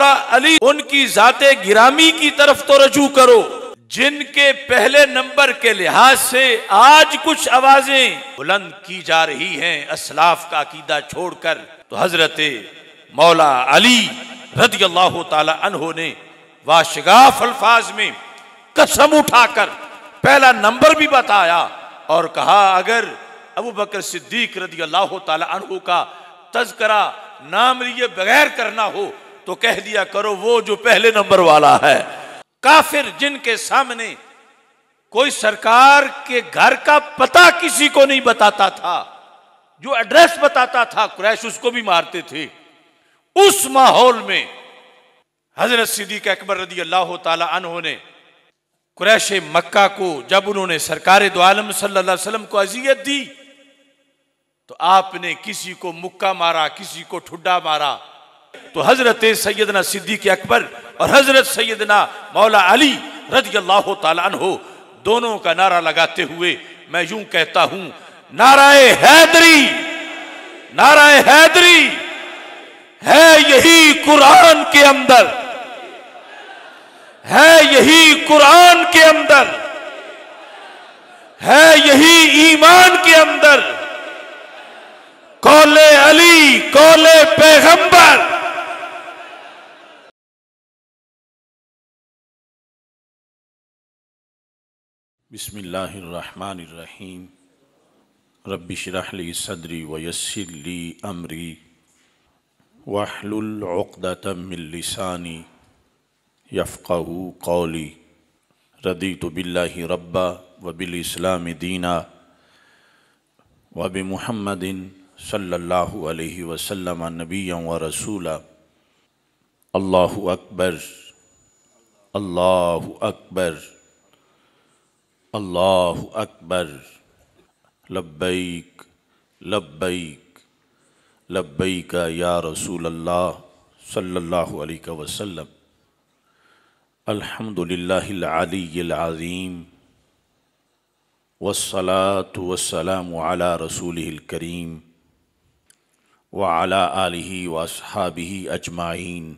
मौला अली उनकी जाते गिरामी की तरफ तो रजू करो जिनके पहले नंबर के लिहाज से आज कुछ आवाजें बुलंद की जा रही हैं असलाफ का अकीदा छोड़कर तो हजरत मौला अली रदी अल्लाह तहो ने वाशगाफ अल्फाज में कसम उठाकर पहला नंबर भी बताया और कहा अगर अबू बकर सिद्दीक रदी अल्लाह तहों का तस्करा नाम लिए बगैर करना हो तो कह दिया करो वो जो पहले नंबर वाला है काफिर जिनके सामने कोई सरकार के घर का पता किसी को नहीं बताता था जो एड्रेस बताता था क्रैश उसको भी मारते थे उस माहौल में हजरत सिद्दीक अकबर रदी अल्लाह तहों ने क्रैश मक्का को जब उन्होंने सरकार दो आलम सल्लाम को अजियत दी तो आपने किसी को मुक्का मारा किसी को ठुड्डा मारा तो हज़रत सैदना सिद्दीक अकबर और हज़रत सैदना मौला अली रजी अल्लाह दोनों का नारा लगाते हुए मैं यूं कहता हूं नाराय हैदरी नाराय हैदरी है यही कुरान के अंदर है यही कुरान के अंदर है यही ईमान के अंदर कौले अली कौले पैगंबर बसमीम रबशरहली सदरी वयसरली अमरी वाहलतमिलसानी यफ़ा कौली रदी तो बिल्ला रब्बा वबिलस्लाम दीना वब महमदिन सल्ला वसलम नबी व रसूला अल्लाह अकबर अल्लाह अकबर अल्लाह अकबर लब्बैक लब्बैक लब्बैक या रसूल अल्लाह सल्लल्लाहु अलैहि वसल्लम अल्हम्दुलिल्लाहिल अजीम वस्सलातु वस्सलामु अला रसूलिल करीम व अला आलिही व अस्हाबिही अजमाइन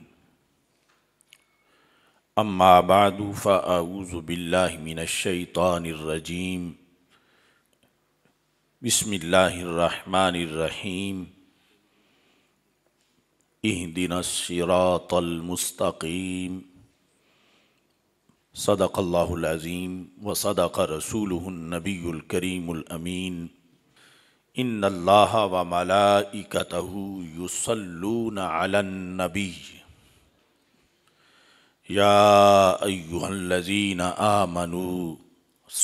अम्मा बाद फ़ाऊज़बिल्लिमिनशैतानरजीम बसमीम दिन शरातलमस्तकीम सदक़ल्लाज़ीम व सदक़ रसूलनबीकरीमीन इन अल्लाह व मलाइकतहु युसल्लून अलन्नबी याज़ीन अयुहल्लजीन आमनु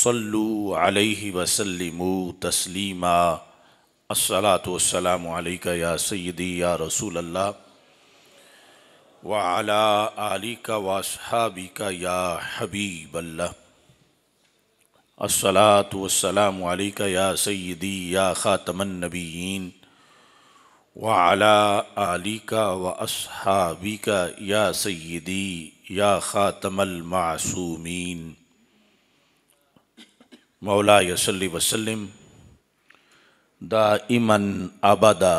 सल्लु अलैहि वसल्लिमु तस्लीमा अस्सलाम या सैदी या रसूल अल्लाह वाला आली का वासहाबी का या हबीब अल्लाह असलातम या सैदी या ख़ातमनबीन वाला आली का व असहाबी का या सदी या ख़ातमल मासूमीन मौला यसल वसलम दा इमन आबादा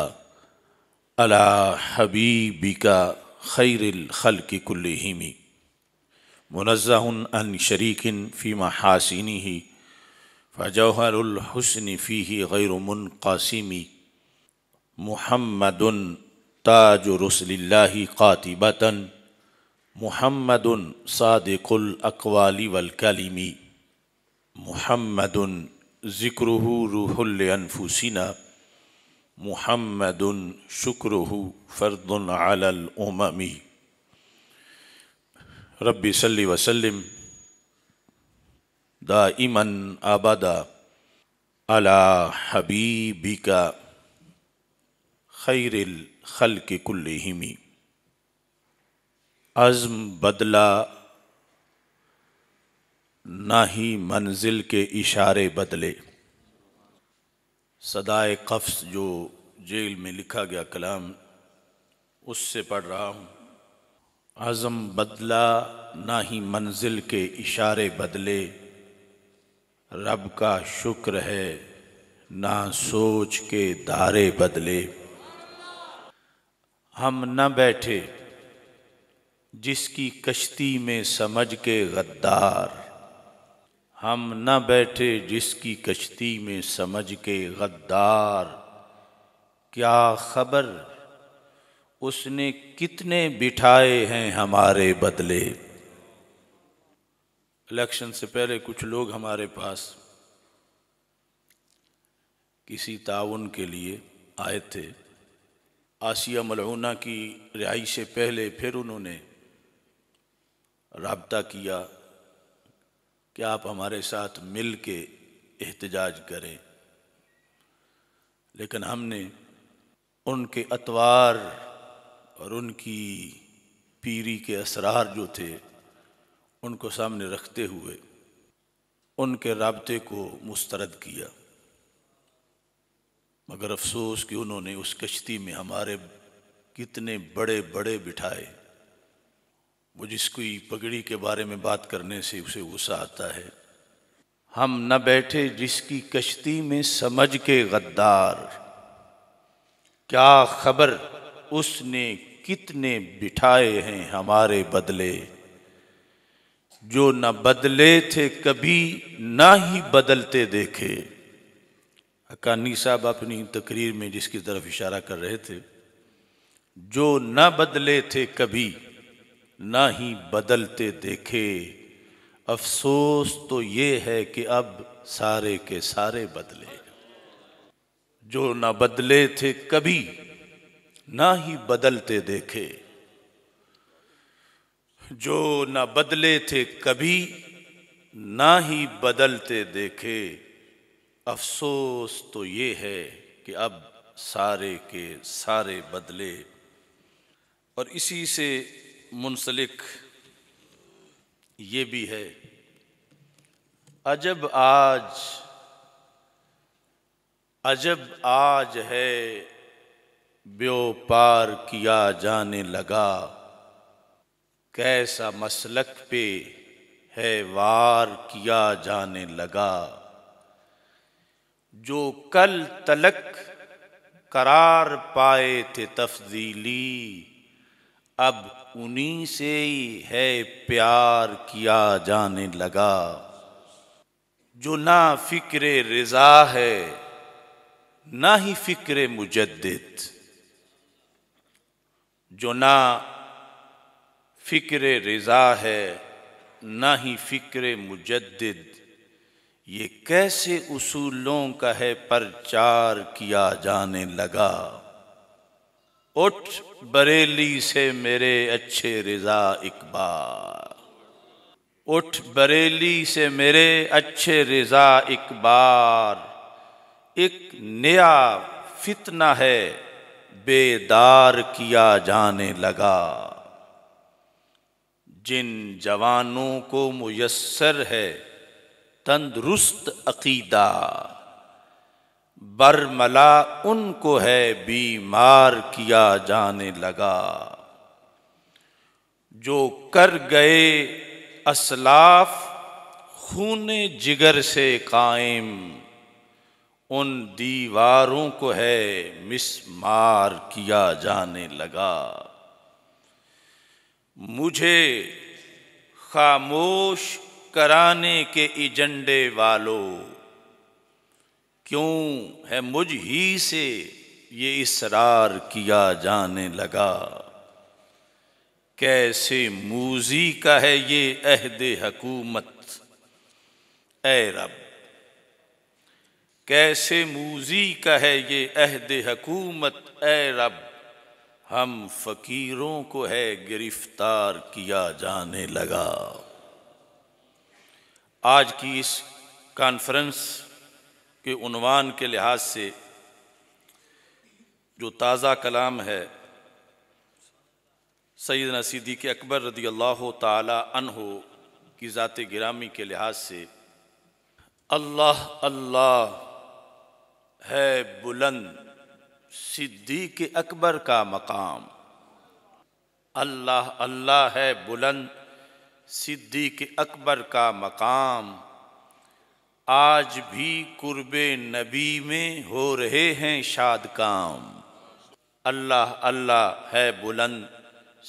अला हबीबिका खैरल खल की हिमी मुनज़ाउन अन शरीकिन फ़ीमा हासिनी ही फ़जौहरहसन फ़ी ही गैरमन कासिमी महमदन ताज रसल्ला कातिबतन محمد صادق الأقوال والكلم محمد ذكره روح لأنفسنا محمد شكره فرض على الأمم ربي صل وسلم دائما أبدا على حبيبك خير الخلق كلهم अज़म बदला ना ही मंजिल के इशारे बदले सदाए कफ्स जो जेल में लिखा गया कलाम उससे पढ़ रहा हूँ अज़म बदला ना ही मंजिल के इशारे बदले रब का शुक्र है ना सोच के दारे बदले हम न बैठे जिसकी कश्ती में समझ के गद्दार हम न बैठे जिसकी कश्ती में समझ के गद्दार क्या खबर उसने कितने बिठाए हैं हमारे बदले इलेक्शन से पहले कुछ लोग हमारे पास किसी ताउन के लिए आए थे आसिया मलहूना की रिहाई से पहले फिर उन्होंने रबता किया कि आप हमारे साथ मिल के एहतजाज करें लेकिन हमने उनके अतवार और उनकी पीरी के असरार जो थे उनको सामने रखते हुए उनके रबते को मुस्तरद किया मगर अफसोस कि उन्होंने उस कश्ती में हमारे कितने बड़े बड़े बिठाए वो जिसकी पगड़ी के बारे में बात करने से उसे गुस्सा आता है हम न बैठे जिसकी कश्ती में समझ के गद्दार क्या खबर उसने कितने बिठाए हैं हमारे बदले जो न बदले थे कभी ना ही बदलते देखे अकानी साहब अपनी तकरीर में जिसकी तरफ इशारा कर रहे थे जो न बदले थे कभी ना ही बदलते देखे अफसोस तो ये है कि अब सारे के सारे बदले जो ना बदले थे कभी ना ही बदलते देखे जो ना बदले थे कभी ना ही बदलते देखे अफसोस तो ये है कि अब सारे के सारे बदले और इसी से मुंसलिक ये भी है अजब आज अजब आज है व्योपार किया जाने लगा कैसा मसलक पे है वार किया जाने लगा जो कल तलक करार पाए थे तफजीली अब उन्हीं से ही है प्यार किया जाने लगा जो ना फिक्र रजा है ना ही फिक्र मुजद जो ना फिक्र रजा है ना ही फिक्र मुजद ये कैसे उसूलों का है प्रचार किया जाने लगा उठ बरेली से मेरे अच्छे रजा इकबाल उठ बरेली से मेरे अच्छे रजा इकबाल एक नया फितना है बेदार किया जाने लगा जिन जवानों को मुयसर है तंदुरुस्त अकीदा बरमला उनको है बीमार किया जाने लगा जो कर गए असलाफ खून जिगर से कायम उन दीवारों को है मिसमार किया जाने लगा मुझे खामोश कराने के एजेंडे वालों क्यों है मुझ ही से ये इसरार किया जाने लगा कैसे मूजी का है ये अहद हकूमत ए रब कैसे मूजी का है ये अहद हकूमत ए रब हम फकीरों को है गिरफ्तार किया जाने लगा आज की इस कॉन्फ्रेंस के उनवान के लिहाज से जो ताज़ा कलाम है सैद नसीदी के अकबर रदी अल्लाह तहो की ज़ात गिरामी के लिहाज से अल्लाह अल्लाह है बुलंद सिद्दी के अकबर का मकाम अल्लाह अल्लाह है बुलंद सिद्दी के अकबर का मकाम आज भी कुर्ब नबी में हो रहे हैं शाद काम अल्लाह अल्लाह है बुलंद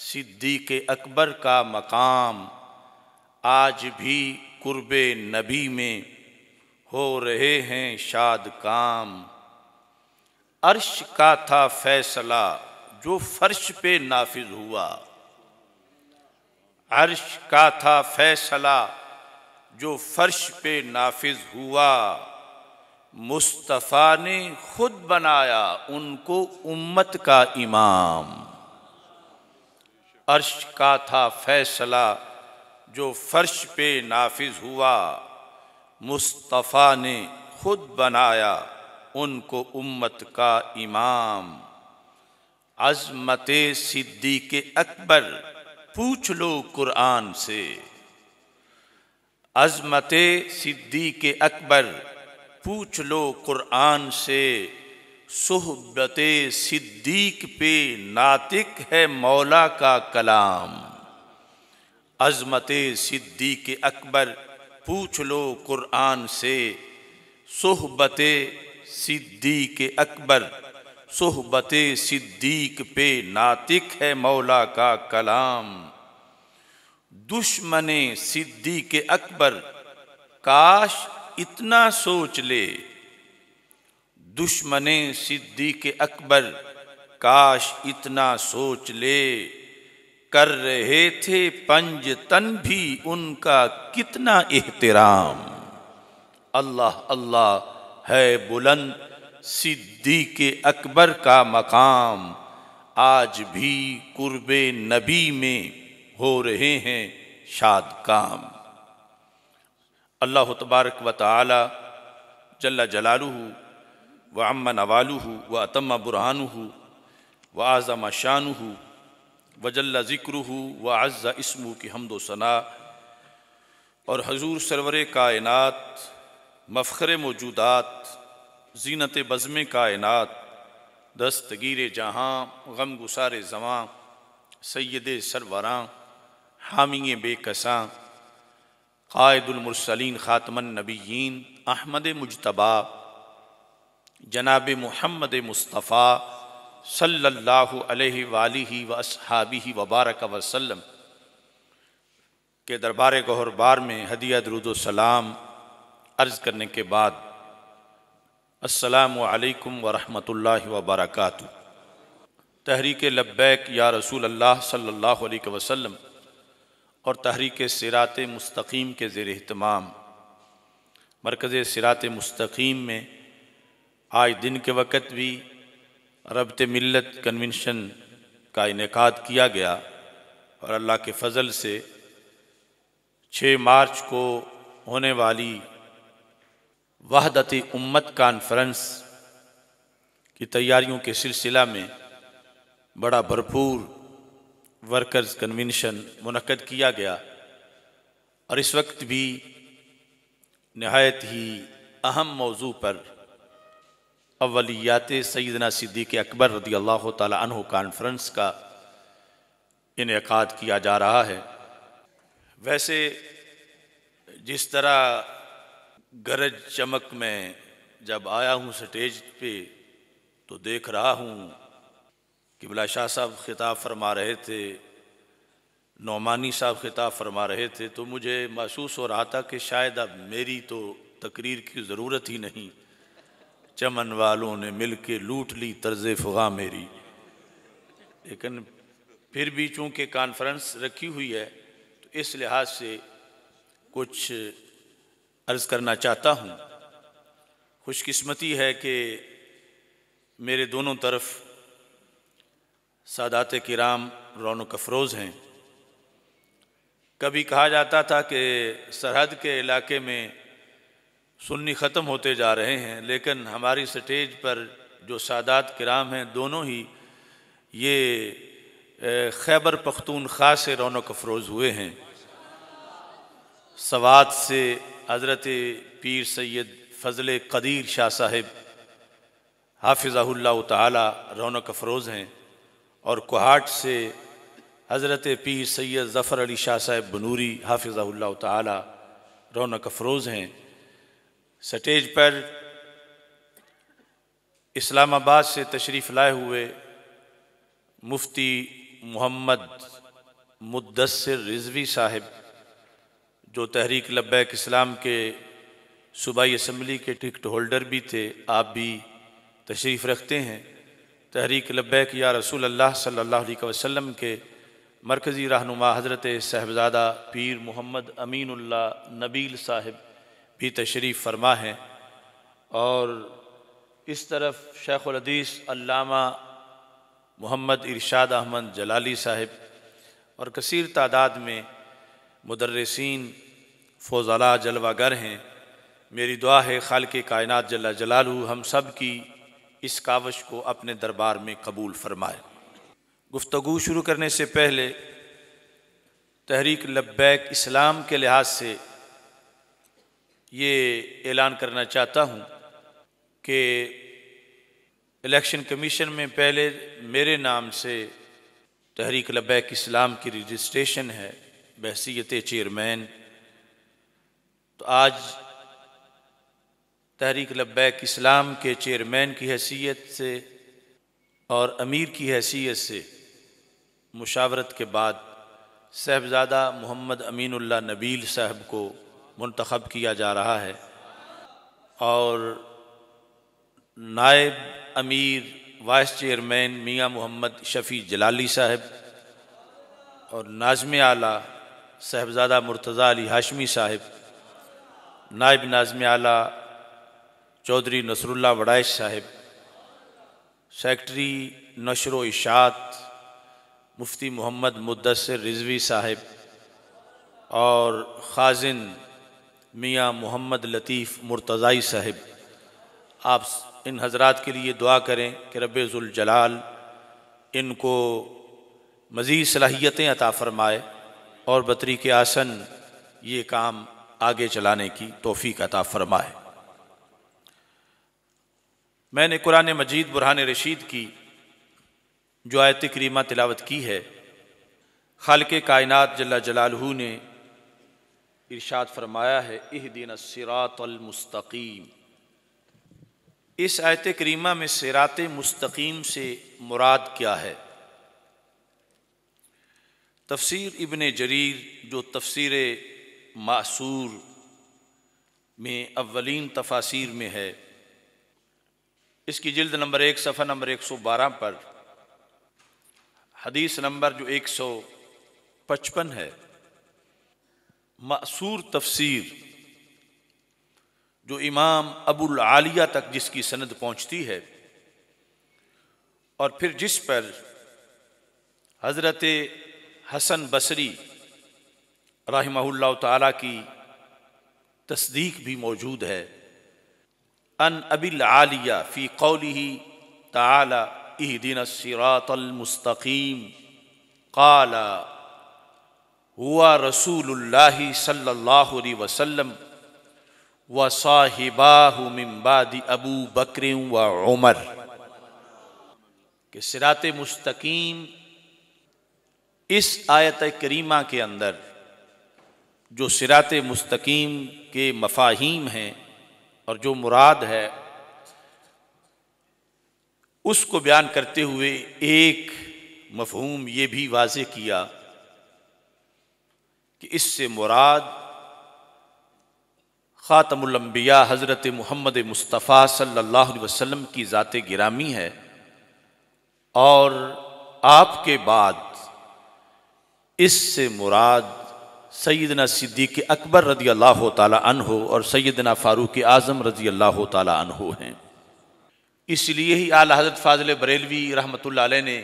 सिद्दीक अकबर का मकाम आज भी कुर्ब नबी में हो रहे हैं शाद काम अर्श का था फैसला जो फर्श पे नाफिज हुआ अर्श का था फैसला जो फर्श पे नाफिज हुआ मुस्तफ़ा ने खुद बनाया उनको उम्मत का इमाम अर्श का था फैसला जो फर्श पे नाफिज हुआ मुस्तफ़ा ने खुद बनाया उनको उम्मत का इमाम अजमत सिद्दी के अकबर पूछ लो कुरान से अजमत सिद्दी के अकबर पूछ लो कुरान से सुहबत सिद्दीक पे नातिक है मौला का कलाम अजमत सिद्दीक अकबर पूछ लो कुरान से सिद्दी सिद्दीक अकबर सुहबत सिद्दीक पे नातिक है मौला का कलाम दुश्मने सिद्धि के अकबर काश इतना सोच ले दुश्मने सिद्धि के अकबर काश इतना सोच ले कर रहे थे पंज तन भी उनका कितना एहतराम अल्लाह अल्लाह है बुलंद सिद्धि के अकबर का मकाम आज भी कुर्बे नबी में हो रहे हैं शाद काम अल्लाह तबारक व ताली जल्ला जलालू व अम्मा नवालू व अतम्मा हो व शान हो व जल्ला ज़िक्र व अज़ा इसमू की हमदोसना सना और हजूर सरवर कायनत मफ़र मौजूदात जीनत बज़म कायनत दस्तगीर जहाँ गम गुसार जमां सैद सरवरां हामी बेकसा कायदुलमरसलिन ख़ातमन नबीन अहमद मुजतबा जनाब महमद मुस्तफ़ा सल्लल्लाहु अलैहि वालि व असहाबी वबारक वसल्लम के दरबार गहरबार में हदिया दरुदोसलाम अर्ज़ करने के बाद असलकम वरहमल वबरक तहरीक लब्बैक या रसूल अल्लाह सल्लल्लाहु अलैहि वसल्लम और तहरीक सिरात मस्तकीम के ज़र अहतमाम मरकज़ सिरात मस्तकीम में आज दिन के वक़्त भी रबत मिलत कन्वेंशन का इनका किया गया और अल्लाह के फ़ल से छः मार्च को होने वाली वहदत उम्मत कानफ्रेंस की तैयारियों के सिलसिला में बड़ा भरपूर वर्कर्स कन्वेंशन मुनद किया गया और इस वक्त भी नहायत ही अहम मौजू पर अवलियात सैदना सिद्दीक अकबर रदी अल्लाह तन कॉन्फ्रेंस का इनका किया जा रहा है वैसे जिस तरह गरज चमक में जब आया हूँ स्टेज पे तो देख रहा हूँ किबला शाह साहब खिताब फरमा रहे थे नौमानी साहब खिताब फरमा रहे थे तो मुझे महसूस हो रहा था कि शायद अब मेरी तो तकरीर की ज़रूरत ही नहीं चमन वालों ने मिल के लूट ली तर्ज फगा मेरी लेकिन फिर भी चूँकि कॉन्फ्रेंस रखी हुई है तो इस लिहाज से कुछ अर्ज़ करना चाहता हूँ खुशकस्मती है कि मेरे दोनों तरफ़ सादात किराम रौनक अफरोज़ हैं कभी कहा जाता था कि सरहद के इलाके में सुन्नी ख़त्म होते जा रहे हैं लेकिन हमारी स्टेज पर जो सादात किराम हैं दोनों ही ये खैबर पख्तूनख्वा से रौनक अफरोज़ हुए हैं सवात से हज़रत पीर सैद फ़जल कदीर शाह साहिब हाफिज़ाहुल्ला तौनक अफरोज़ हैं और कोहाट से हज़रत पीर सैद ज़फ़र अली शाह साहेब बनूरी हाफिज़ाल्ला तौनक अफरोज़ हैं स्टेज पर इस्लामाबाद से तशरीफ़ लाए हुए मुफ्ती मोहम्मद मुद्दसर रिजवी साहब जो तहरीक लब्बैक इस्लाम के सूबाई असम्बली के टिकट होल्डर भी थे आप भी तशरीफ़ रखते हैं तहरीक लब्बैक या रसूल अल्लाह सल्लल्लाहु अलैहि वसल्लम के मरकज़ी रहनुमा हज़रत साहबज़ादा पीर मोहम्मद अमीनुल्ला नबील साहिब भी तशरीफ़ फरमा हैं और इस तरफ शेख़ुलदीस अल्लामा मोहम्मद इरशाद अहमद जलाली साहिब और कसीर तादाद में मुदर्रसिन फौजला जलवागर हैं मेरी दुआ है खाल के कायनत जला जलालू हम सब की इस कावश को अपने दरबार में कबूल फरमाए गुफ्तगु शुरू करने से पहले तहरीक लब्बैक इस्लाम के लिहाज से ये ऐलान करना चाहता हूँ कि इलेक्शन कमीशन में पहले मेरे नाम से तहरीक लब्बैक इस्लाम की रजिस्ट्रेशन है बहसीत चेयरमैन तो आज तहरीक लब्बैक इस्लाम के चेयरमैन की हैसियत से और अमीर की हैसियत से मुशावरत के बाद साहबज़ादा मोहम्मद अमीनुल्ला नबील साहब को मंतखब किया जा रहा है और नायब अमीर वाइस चेयरमैन मियां मोहम्मद शफ़ी जलाली साहब और नाजम आला साहबज़ादा मुर्तज़ा अली हाशमी साहब नायब नाजम आला चौधरी नसरुल्ला वड़ाइश साहिब सेक्रटरी नशर इशात मुफ्ती मोहम्मद मुद्दसर रिजवी साहेब और खाजिन मियाँ मोहम्मद लतीफ़ मुर्तज़ाई साहिब आप इन हजरात के लिए दुआ करें कि रबाल इनको मज़ीद सलाहियतें अता फ़रमाए और बतरी के आसन ये काम आगे चलाने की तोफ़ी अता फ़रमाए मैंने कुरान मजीद बुरहान रशीद की जो आयत करीमा तिलावत की है खाल के कायनत जल्ला जलालहू ने इर्शाद फरमाया है इह दिन सिरातमस्तकीम इस आयत करीमा में सिरात मस्तकीम से मुराद क्या है तफसर इबन जरीर जो तफसर मासूर में अवलिन तफासिर में है इसकी जिल्द नंबर एक सफर नंबर 112 पर हदीस नंबर जो 155 है मसूर तफसीर जो इमाम अबुल आलिया तक जिसकी सनद पहुंचती है और फिर जिस पर हज़रत हसन बसरी रही की तस्दीक भी मौजूद है अन अबिल आलिया फ़ी कौली ताला इह दिन सिरातलमस्तकीम काला हुआ रसूलुल्लाह सल्लल्लाहु अलैहि वसल्लम व साहिबाहु मिम्बादी अबू बकर व उमर के सिरात मुस्तकीम इस आयत करीमा के अंदर जो सिरात मुस्तकीम के मफाहिम हैं और जो मुराद है उसको बयान करते हुए एक मफहूम ये भी वाज किया कि इससे मुराद खातमुलंबिया हज़रत मोहम्मद मुस्तफ़ा सल्लल्लाहु अलैहि वसल्लम की ज़ात गिरामी है और आपके बाद इससे मुराद सैदना सिद्दीक अकबर रजी अल्लाह हो और सैदना फ़ारूक आज़म रजी अल्लाह तहो हैं इसलिए ही आला हज़रत फाजिल बरेलवी रहमत ने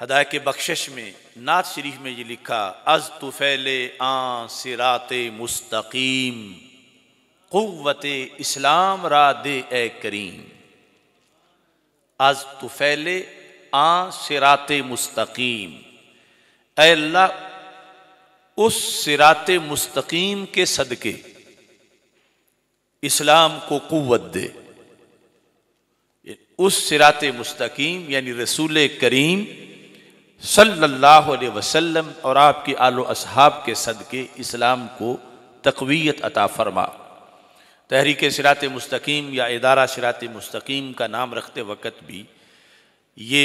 हदाय के बख्शिश में नात शरीफ में ये लिखा अज तुफ़ैल आ सिरात मुस्तकीम क़वत इस्लाम रा दे ए करीम अज तुफ़ैल आ सिरात मुस्तकीम अल्लाह उस सिरात मुस्तकीम के सदके इस्लाम को कुत दे उस सिरात मुस्तकीम यानी रसूल करीम सल्लल्लाहु अलैहि वसल्लम और आपके आलो असहाब के सदके इस्लाम को तकवीत अता फरमा तहरीक सिरात मुस्तकीम या इदारा सिरात मुस्तकीम का नाम रखते वक़्त भी ये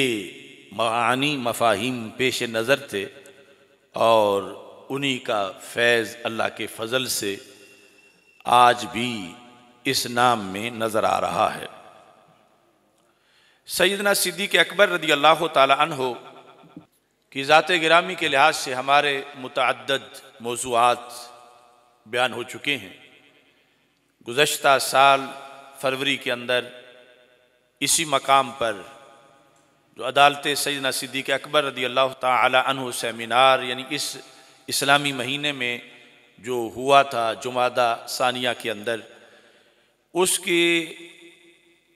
मानी मफाहिम पेश नज़र थे और उन्हीं का फैज़ अल्लाह के फजल से आज भी इस नाम में नज़र आ रहा है सैदना सिद्दीक अकबर रदी अल्लाह हो की ज़ात गिरामी के लिहाज से हमारे मुतद मौजूद बयान हो चुके हैं गुज्त साल फरवरी के अंदर इसी मकाम पर जो अदालत सैदना सिद्दीक अकबर रदी अल्लाह तहों सेमिनार यानी इस इस्लामी महीने में जो हुआ था जुमादा सानिया के अंदर उसके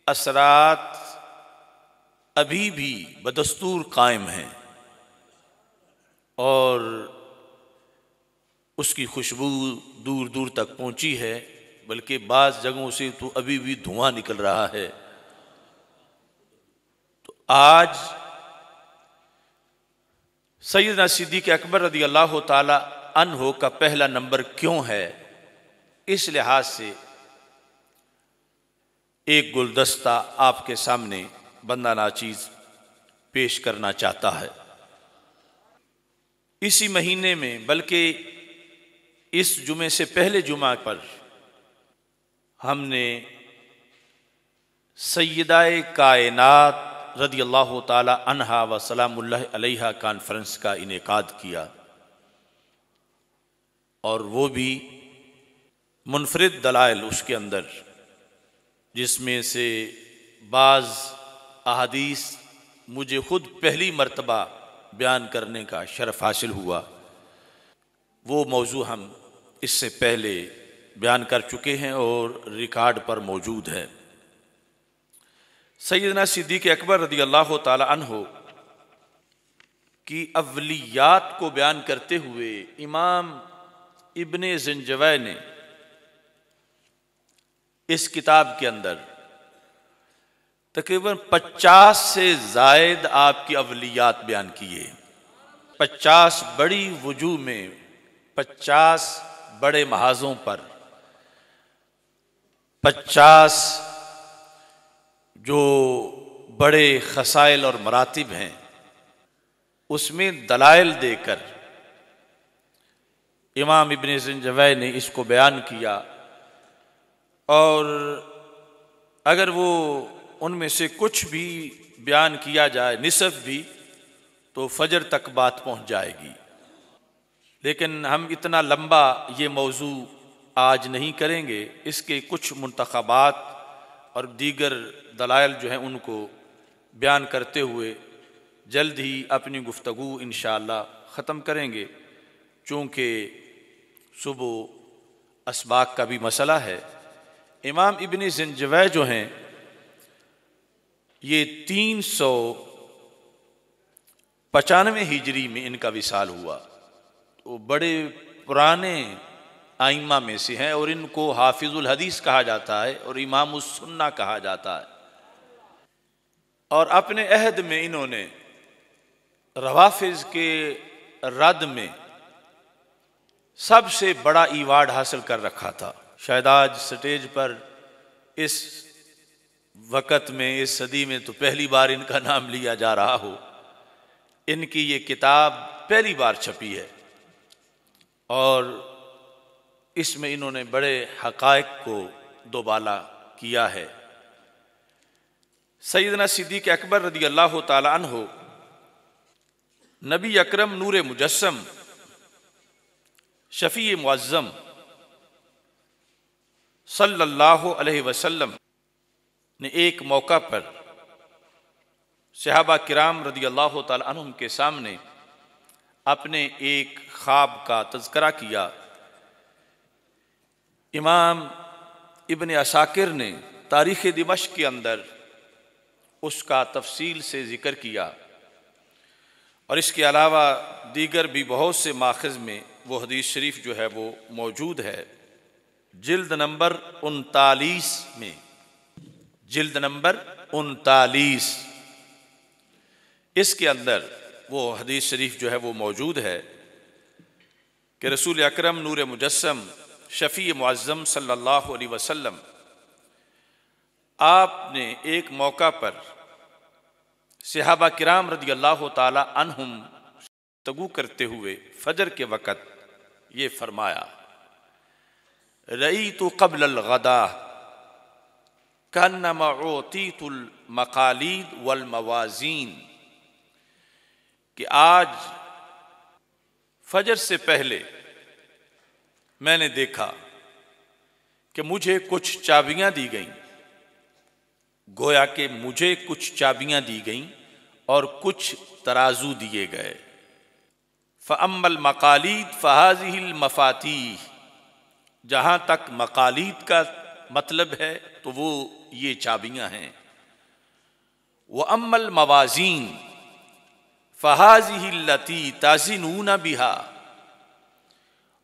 असरात अभी भी बदस्तूर कायम हैं और उसकी खुशबू दूर दूर तक पहुंची है बल्कि बाज़ जगहों से तो अभी भी धुआं निकल रहा है तो आज सैदना सिद्दीक अकबर रदी अल्लाह तहो का पहला नंबर क्यों है इस लिहाज से एक गुलदस्ता आपके सामने बंदा नाचीज पेश करना चाहता है इसी महीने में बल्कि इस जुमे से पहले जुमा पर हमने सैदाए कायनात रदी अल्लाह तहा व सलाम्ह कॉन्फ्रेंस का इनका किया और वो भी मुनफरद दलाइल उसके अंदर जिसमें से बाज़ अहादीस मुझे खुद पहली मरतबा बयान करने का शरफ हासिल हुआ वो मौजू हम इससे पहले बयान कर चुके हैं और रिकॉर्ड पर मौजूद है सैदना सिद्दीक अकबर रदी अल्लाह तहो की अवलियात को बयान करते हुए इमाम इबन जंजवै ने इस किताब के अंदर तकरीबन 50 से जायद आपकी अवलियात बयान किए 50 बड़ी वजू में 50 बड़े महाजों पर 50 जो बड़े खसाइल और मरातब हैं उसमें दलाइल देकर इमाम इबन जवै ने इसको बयान किया और अगर वो उनमें से कुछ भी बयान किया जाए निसफ भी तो फजर तक बात पहुंच जाएगी लेकिन हम इतना लंबा ये मौजू आज नहीं करेंगे इसके कुछ मंतखबात और दीगर दलाइल जो हैं उनको बयान करते हुए जल्द ही अपनी गुफ्तु इन ख़त्म करेंगे चूँकि सुबह इसबाक का भी मसला है इमाम इबन जंजवै जो हैं ये तीन सौ पचानवे हिजरी में इनका विशाल हुआ तो बड़े पुराने आइमा में से हैं और इनको हाफिज़ुल हदीस कहा जाता है और इमाम सुन्ना कहा जाता है और अपने अहद में इन्होंने रवाफिज के रद में सबसे बड़ा इवार्ड हासिल कर रखा था शायद आज स्टेज पर इस वक़्त में इस सदी में तो पहली बार इनका नाम लिया जा रहा हो इनकी ये किताब पहली बार छपी है और इसमें इन्होंने बड़े हकायक को दोबाला किया है सैदना सिद्दीक अकबर रदी अल्लाह तला हो नबी अकरम नूर मुजस्म शफ़ी मुआज़म सल्लल्लाहु अलैहि ने एक मौका पर सहाबा किराम रदी अल्लाह तुम के सामने अपने एक ख्वाब का तस्करा किया इमाम इबन असाकिर ने तारीख़ दिमश के अंदर उसका तफसील से ज़िक्र किया और इसके अलावा दीगर भी बहुत से माखज़ में वो हदीस शरीफ जो है वो मौजूद है जिल्द नंबर उनतालीस में जिल्द नंबर उनतालीस इसके अंदर वो हदीस शरीफ जो है वो मौजूद है कि रसूल अकरम नूर मुजस्म शफ़ी मुआज़म सल्ला वसलम आपने एक मौका पर सिहाबा किराम रदी अल्लाह तहम तगु करते हुए फजर के वक़्त ये फरमाया रई तो कबल गदा कन्नमोतीतुल मकालीद वल कि आज फजर से पहले मैंने देखा कि मुझे कुछ चाबियां दी गईं गोया कि मुझे कुछ चाबियां दी गईं और कुछ तराजू दिए गए फ़मल मकालीद फ़हाजिल मफाती जहाँ तक मकालीद का मतलब है तो वो ये चाबियाँ हैं व अमल मवाजीन फ़हाजिलती ताजिनूना बिहा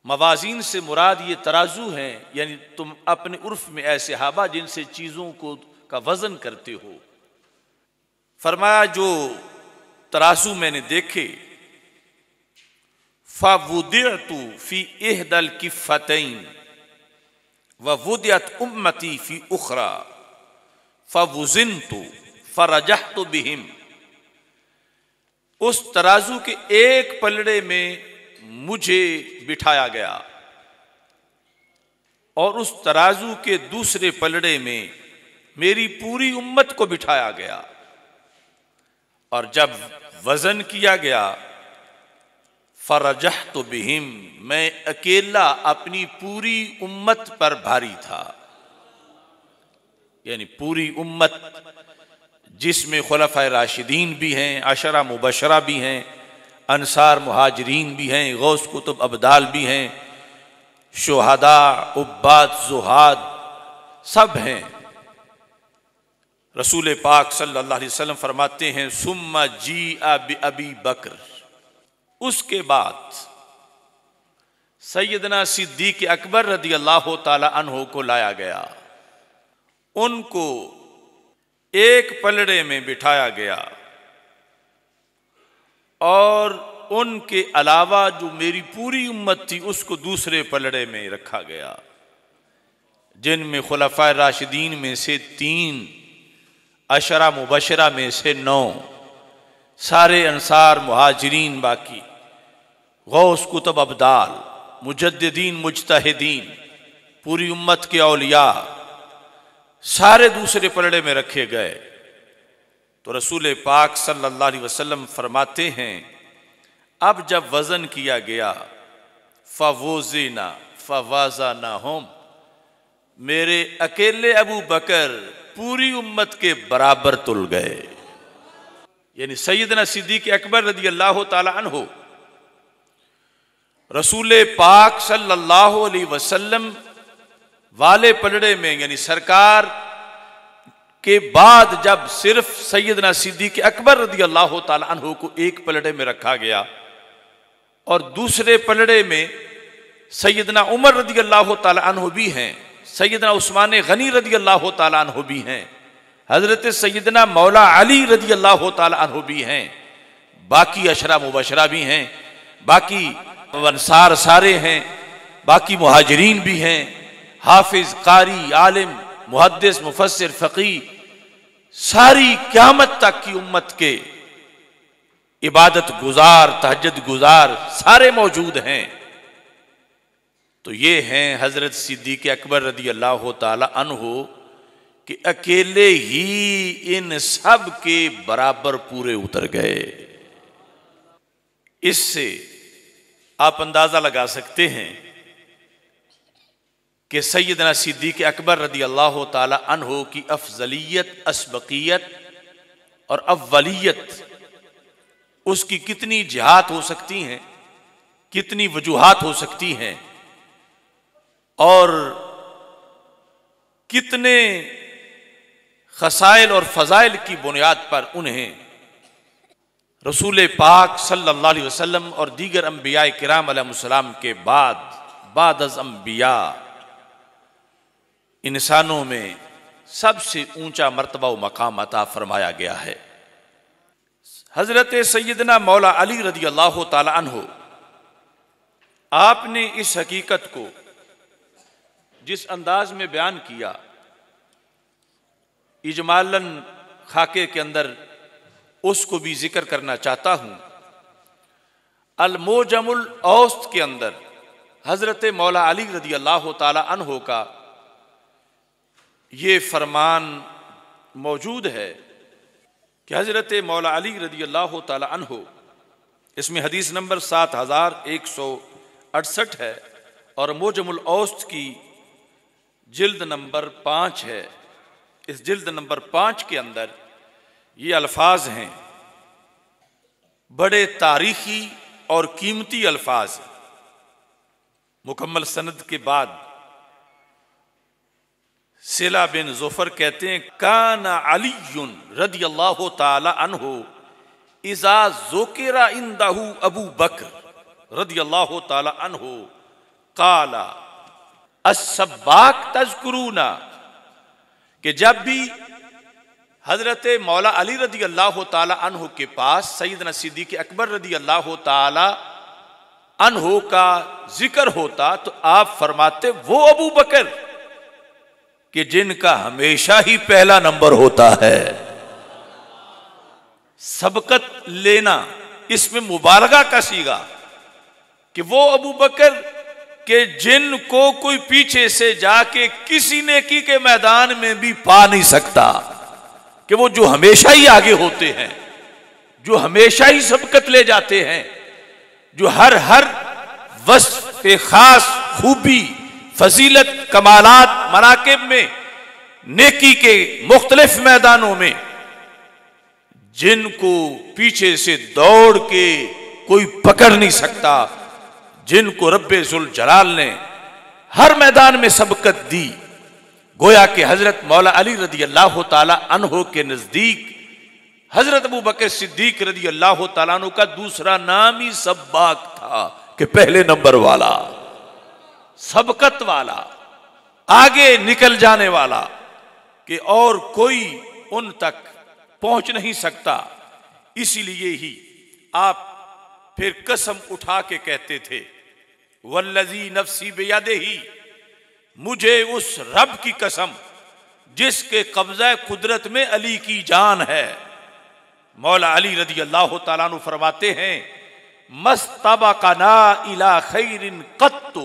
मवाजीन से मुराद ये तराजू हैं यानी तुम अपने उर्फ में ऐसे हाबा जिनसे चीज़ों को का वजन करते हो फरमाया जो तरासू मैंने देखे तू फी एह दल की फतेन वुदयत उम्मती फी उखरा फवुजिन तू फरजह तो बिहिम उस तराजू के एक पलड़े में मुझे बिठाया गया और उस तराजू के दूसरे पलड़े में मेरी पूरी उम्मत को बिठाया गया और जब वजन किया गया फरजह तो बिहिम मैं अकेला अपनी पूरी उम्मत पर भारी था यानी पूरी उम्मत जिसमें खलफ राशिदीन भी हैं अशरा मुबशरा भी हैं अनसार महाजरीन भी हैं गौस कुतुब अबदाल भी हैं शोहदा उब्बाद जुहाद सब हैं रसूल पाक सल्लल्लाहु अलैहि वसल्लम फरमाते हैं सुम्मा जी अब अबी बकर उसके बाद सैदना सिद्दीक अकबर रदी अल्लाह तहो को लाया गया उनको एक पलड़े में बिठाया गया और उनके अलावा जो मेरी पूरी उम्मत थी उसको दूसरे पलड़े में रखा गया जिनमें खुलफा राशिदीन में से तीन अशरा मुबशरा में से नौ सारे अनसार महाजरीन बाकी गौस कुतब अबदाल मुजद्दीन मुजतहदीन पूरी उम्मत के अलिया सारे दूसरे पलड़े में रखे गए तो रसूल पाक सल्लल्लाहु अलैहि वसल्लम फरमाते हैं अब जब वज़न किया गया ना फवाजा ना होम मेरे अकेले अबू बकर पूरी उम्मत के बराबर तुल गए यानी सिद्दी सिद्दीक अकबर रदी अल्लाह हो रसूल पाक सल्लल्लाहु वसलम वाले पलड़े में यानी सरकार के बाद जब सिर्फ सैदना सिद्दीक अकबर रदी अल्लाह तला को एक पलड़े में रखा गया और दूसरे पलड़े में सैदना उमर रदी अल्लाह तला भी हैं सैदना उस्मान गनी रदी अल्लाह तु भी हैं हज़रत सैदना मौला अली रदी अल्लाह तु भी हैं बाकी अशरा मुबशरा भी हैं बाकी वनसार सारे हैं बाकी महाजरीन भी हैं हाफिज कारी आलिम मुहदस मुफसर फ़की सारी क्यामत तक की उम्मत के इबादत गुजार तहजद गुजार सारे मौजूद हैं तो ये हैं हज़रत सिद्दीक अकबर रदी अल्लाह हो कि अकेले ही इन सब के बराबर पूरे उतर गए इससे आप अंदाज़ा लगा सकते हैं कि सैदना सिद्दीक अकबर रदी अल्लाह हो की अफजलियत असबकीत और अवलियत उसकी कितनी जहात हो सकती हैं कितनी वजूहत हो सकती हैं और कितने खसाइल और फजाइल की बुनियाद पर उन्हें रसूल पाक सल्लल्लाहु अलैहि वसल्लम और दीगर अम्बिया कराम सलाम के बाद बाद अज अम्बिया इंसानों में सबसे ऊंचा मरतबा मकाम अता फरमाया गया है हजरत सैदना मौला अली रदी अल्लाह तहो आपने इस हकीकत को जिस अंदाज में बयान किया इजमालन खाके के अंदर उसको भी जिक्र करना चाहता हूँ अलमोजमुल औस्त के अंदर हज़रत मौला अली रदी अल्लाह तहो का ये फरमान मौजूद है कि हज़रत मौला अली रदी अल्लाह तहो इसमें हदीस नंबर सात हज़ार एक सौ अड़सठ है और मोजमुल औस्त की जिल्द नंबर पांच है इस जिल्द नंबर पांच के अंदर ये अल्फाज हैं बड़े तारीखी और कीमती अल्फाज मुकम्मल सनद के बाद सिला बिन जोफर कहते हैं कान अली रदी अल्लाह तहो इज़ा जोकेरा दाहू अबू बकर रदी अल्लाह तहो काला असब्बाक तस्करूना कि जब भी हजरत मौला अली रदी अल्लाह तह के पास सईद के अकबर रदी अल्लाह तहो का जिक्र होता तो आप फरमाते वो अबू बकर कि जिनका हमेशा ही पहला नंबर होता है सबकत लेना इसमें मुबारका का सीगा कि वो अबू बकर कि जिनको कोई पीछे से जाके किसी नेकी के मैदान में भी पा नहीं सकता कि वो जो हमेशा ही आगे होते हैं जो हमेशा ही सबकत ले जाते हैं जो हर हर वस्फ खास खूबी फजीलत कमालात मराकब में नेकी के मुख्तलिफ मैदानों में जिनको पीछे से दौड़ के कोई पकड़ नहीं सकता जिनको रब्बे जलाल ने हर मैदान में सबकत दी गोया के हजरत मौला अली रदी अल्लाह तहो के नजदीक हजरत अबू बकर सिद्दीक रदी अल्लाह तु का दूसरा नाम ही सब्बाक था कि पहले नंबर वाला सबकत वाला आगे निकल जाने वाला कि और कोई उन तक पहुंच नहीं सकता इसीलिए ही आप फिर कसम उठा के कहते थे वल्लजी नफसी बेदे ही मुझे उस रब की कसम जिसके कब्जा कुदरत में अली की जान है मौला अली रदी अल्लाह तु फरमाते हैं मस्तबा का ना इला खैरिन कत्तो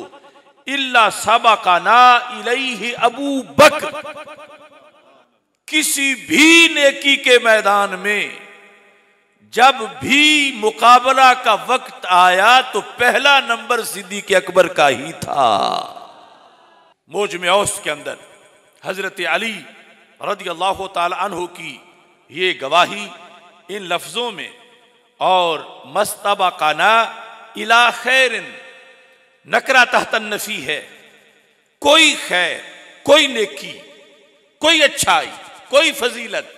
इला सबा का ना इलाई अबू बक किसी भी नेकी के मैदान में जब भी मुकाबला का वक्त आया तो पहला नंबर सिद्दी के अकबर का ही था मोज में औस के अंदर हजरत अली रदी अल्लाह की ये गवाही इन लफ्ज़ों में और मस्तबा काना इला खैर नकरा तहतन नफी है कोई खैर कोई नेकी कोई अच्छाई कोई फजीलत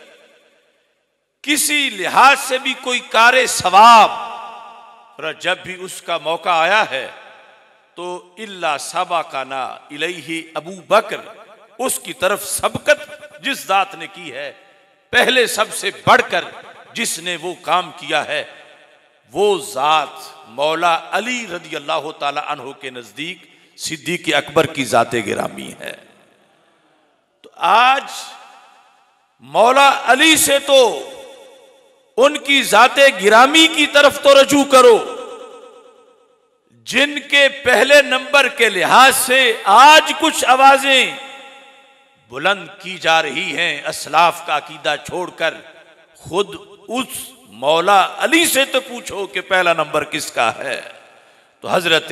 किसी लिहाज से भी कोई कार्य सवाब और जब भी उसका मौका आया है तो इल्ला साबा का ना इलेही अबू बकर उसकी तरफ सबकत जिस जात ने की है पहले सबसे बढ़कर जिसने वो काम किया है वो जात मौला अली रदी अल्लाह तहो के नज़दीक सिद्दीक अकबर की ज़ात गिरामी है तो आज मौला अली से तो उनकी जाते गिरामी की तरफ तो रजू करो जिनके पहले नंबर के लिहाज से आज कुछ आवाजें बुलंद की जा रही हैं असलाफ का अकीदा छोड़कर खुद उस मौला अली से तो पूछो कि पहला नंबर किसका है तो हजरत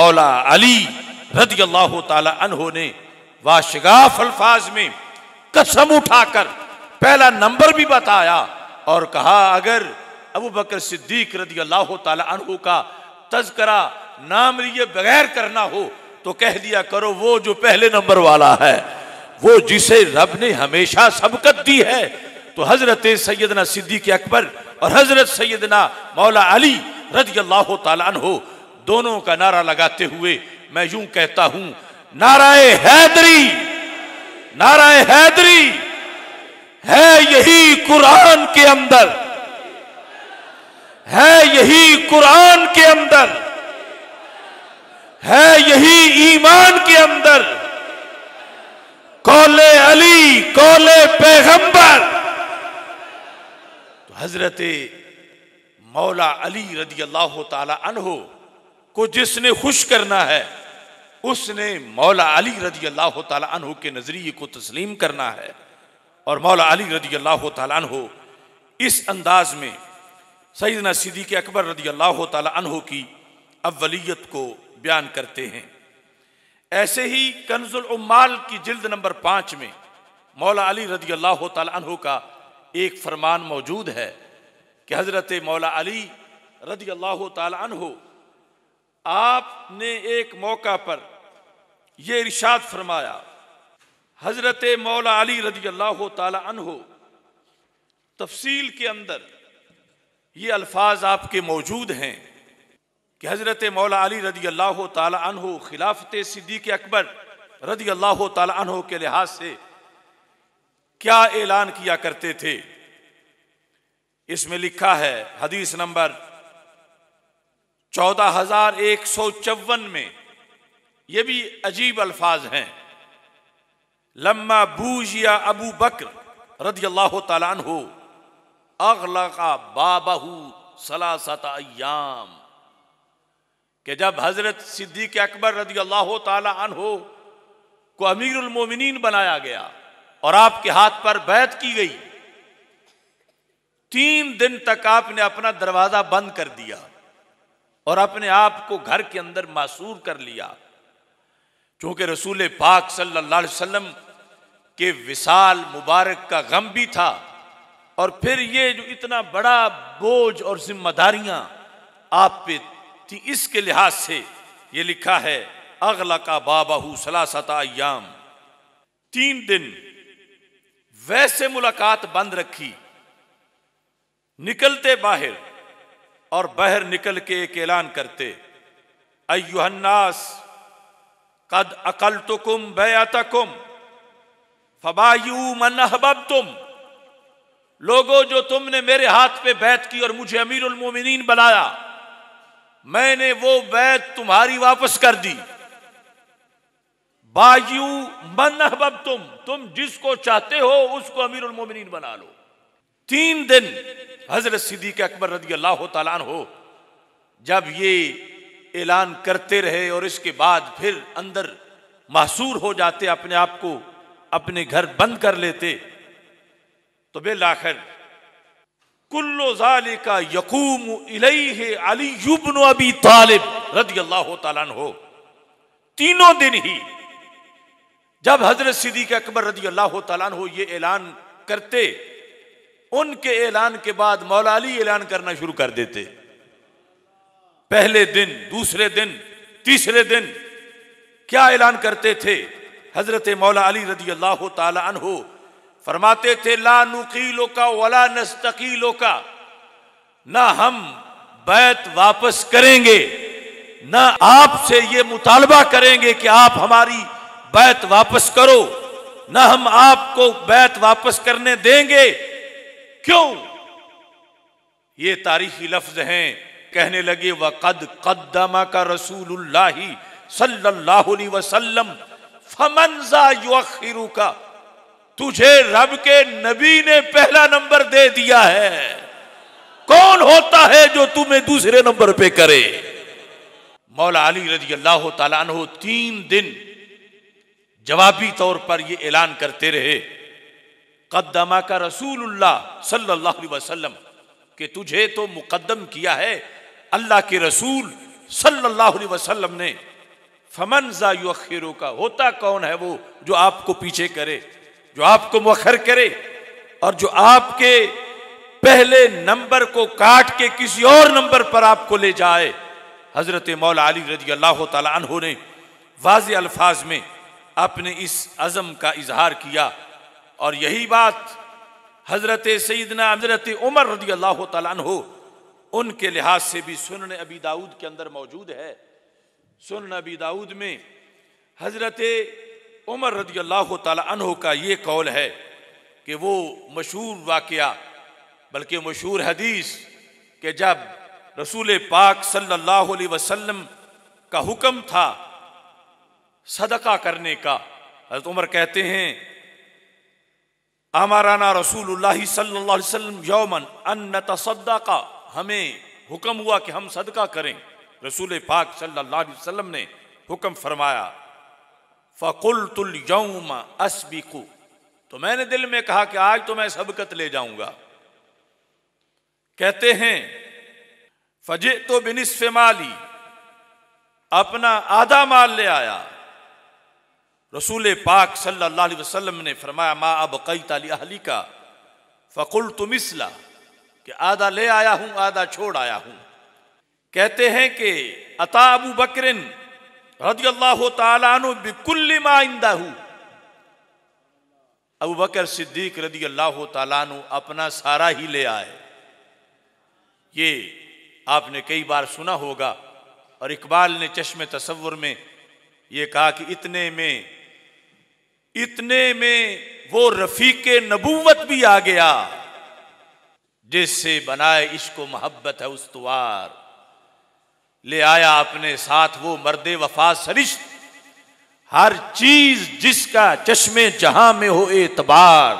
मौला अली रदी अल्लाह तहो ने वाशगाफ अल्फाज में कसम उठाकर पहला नंबर भी बताया और कहा अगर अबू बकर सिद्दीक रदी अल्लाह तु का तस्करा नाम लिए बगैर करना हो तो कह दिया करो वो जो पहले नंबर वाला है वो जिसे रब ने हमेशा सबकत दी है तो हजरत सैदना सिद्दीक अकबर और हजरत सैदना मौला अली रदी अल्लाह तु दोनों का नारा लगाते हुए मैं यूं कहता हूं नाराय हैदरी नाराय हैदरी है यही कुरान के अंदर है यही कुरान के अंदर है यही ईमान के अंदर कौले अली कौले पैगंबर तो हजरत मौला अली रदी अल्लाह तहो को जिसने खुश करना है उसने मौला अली रदी अल्लाह अनहो के नजरिए को तस्लीम करना है और मौला अली रदी अल्लाह हो इस अंदाज में सिदी सिद्दीक अकबर रदी अल्लाह तहो की अवलीत को बयान करते हैं ऐसे ही कन्जुलमाल की जल्द नंबर पाँच में मौला अली रदी अल्लाह तहो का एक फरमान मौजूद है कि हज़रत मौला अली रदी अल्लाह हो आपने एक मौका पर यह इर्शाद फरमाया हज़रत मौला अली रजी अल्लाह तहो तफसील के अंदर ये अल्फाज आपके मौजूद हैं कि हज़रत मौला अली रजी अल्लाह तहो खिलाफत सिद्दीक अकबर रजी अल्लाह तहो के लिहाज से क्या ऐलान किया करते थे इसमें लिखा है हदीस नंबर चौदह हजार एक सौ चौवन में ये भी अजीब अल्फाज हैं लम्मा बूज या अबू बकर रदी अल्लाह तलान हो अगला बाबहू सलासत अयाम जब हज़रत सिद्दीक अकबर रदी अल्लाह तन हो को अमीरमिन बनाया गया और आपके हाथ पर बैत की गई तीन दिन तक आपने अपना दरवाज़ा बंद कर दिया और अपने आप को घर के अंदर मासूर कर लिया क्योंकि रसूल पाक सल्लल्लाहु अलैहि वसल्लम कि विशाल मुबारक का गम भी था और फिर ये जो इतना बड़ा बोझ और जिम्मेदारियां आप पे थी इसके लिहाज से ये लिखा है अगला का हु सलासतायाम तीन दिन वैसे मुलाकात बंद रखी निकलते बाहर और बाहर निकल के एक ऐलान करते अयुहन्नास कद अकल तो कुम बयाता कुम फबायू मन अहबब तुम लोगो जो तुमने मेरे हाथ पे बैत की और मुझे अमीर उलमोमिन बनाया मैंने वो बैत तुम्हारी वापस कर दी बायू मन अहबब तुम तुम जिसको चाहते हो उसको अमीर उलमोमिन बना लो तीन दिन हजरत सिद्दीक अकबर रदी अल्लाह तला हो जब ये ऐलान करते रहे और इसके बाद फिर अंदर मासूर हो जाते अपने आप को अपने घर बंद कर लेते तो बेलाखिर कुल्लो जाली का यकूम अली युबन अबी तालिब रदी अल्लाह तला हो तीनों दिन ही जब हजरत सिद्दीक अकबर रदी अल्लाह तला हो ये ऐलान करते उनके ऐलान के बाद मौला अली ऐलान करना शुरू कर देते पहले दिन दूसरे दिन तीसरे दिन क्या ऐलान करते थे हज़रत मौला अली रदी अल्लाह तहो फरमाते थे ला नुकीलो का वला नस्तकीलो का ना हम बैत वापस करेंगे ना आपसे ये मुतालबा करेंगे कि आप हमारी बैत वापस करो ना हम आपको बैत वापस करने देंगे क्यों ये तारीखी लफ्ज हैं कहने लगे वक़द कदमा का रसूल सल्लल्लाहु अलैहि वसल्लम फमनजा युखिरू का तुझे रब के नबी ने पहला नंबर दे दिया है कौन होता है जो तुम्हें दूसरे नंबर पे करे मौला अली रजी अल्लाह तला तीन दिन जवाबी तौर पर यह ऐलान करते रहे कदमा का रसूल सल्लाह वसलम कि तुझे तो मुकदम किया है अल्लाह के रसूल सल्लाह वसलम ने फमन सा का होता कौन है वो जो आपको पीछे करे जो आपको मखर करे और जो आपके पहले नंबर को काट के किसी और नंबर पर आपको ले जाए हजरत मौला अली रजी अल्लाह तहो ने वाज अल्फाज में आपने इस अज़म का इजहार किया और यही बात हजरत सईदना हजरत उमर रजी अल्लाह तहो उनके लिहाज से भी सुनने अबी दाऊद के अंदर मौजूद है सुन नबी दाऊद में हज़रत उमर रजी अल्लाह तह का ये कौल है कि वो मशहूर वाक़ बल्कि मशहूर हदीस के जब रसूल पाक सल्लल्लाहु अलैहि वसल्लम का हुक्म था सदका करने का हजरत उमर कहते हैं हमाराना रसूल सल्ला यौमन अन तसदा का हमें हुक्म हुआ कि हम सदका करें रसूल पाक सल्लल्लाहु अलैहि वसल्लम ने हुक्म फरमाया फ़कुल तुलयम असबिकू तो मैंने दिल में कहा कि आज तो मैं सबकत ले जाऊंगा कहते हैं फजे तो बिनिस्फे माली अपना आधा माल ले आया रसूल पाक सल्लल्लाहु अलैहि वसल्लम ने फरमाया माँ अब कई ताली अहली का फ़कुल तुम कि आधा ले आया हूं आधा छोड़ आया हूँ कहते हैं कि अता अबू बकरिन रजी अल्लाह इंदाहू अबू बकर सिद्दीक रदी अल्लाह तु अपना सारा ही ले आए ये आपने कई बार सुना होगा और इकबाल ने चश्मे तस्वुर में ये कहा कि इतने में इतने में वो रफीक नबूवत भी आ गया जिससे बनाए इसको मोहब्बत है उस्तवार ले आया अपने साथ वो मर्द वफा सरिश्त हर चीज जिसका चश्मे जहां में हो एतबार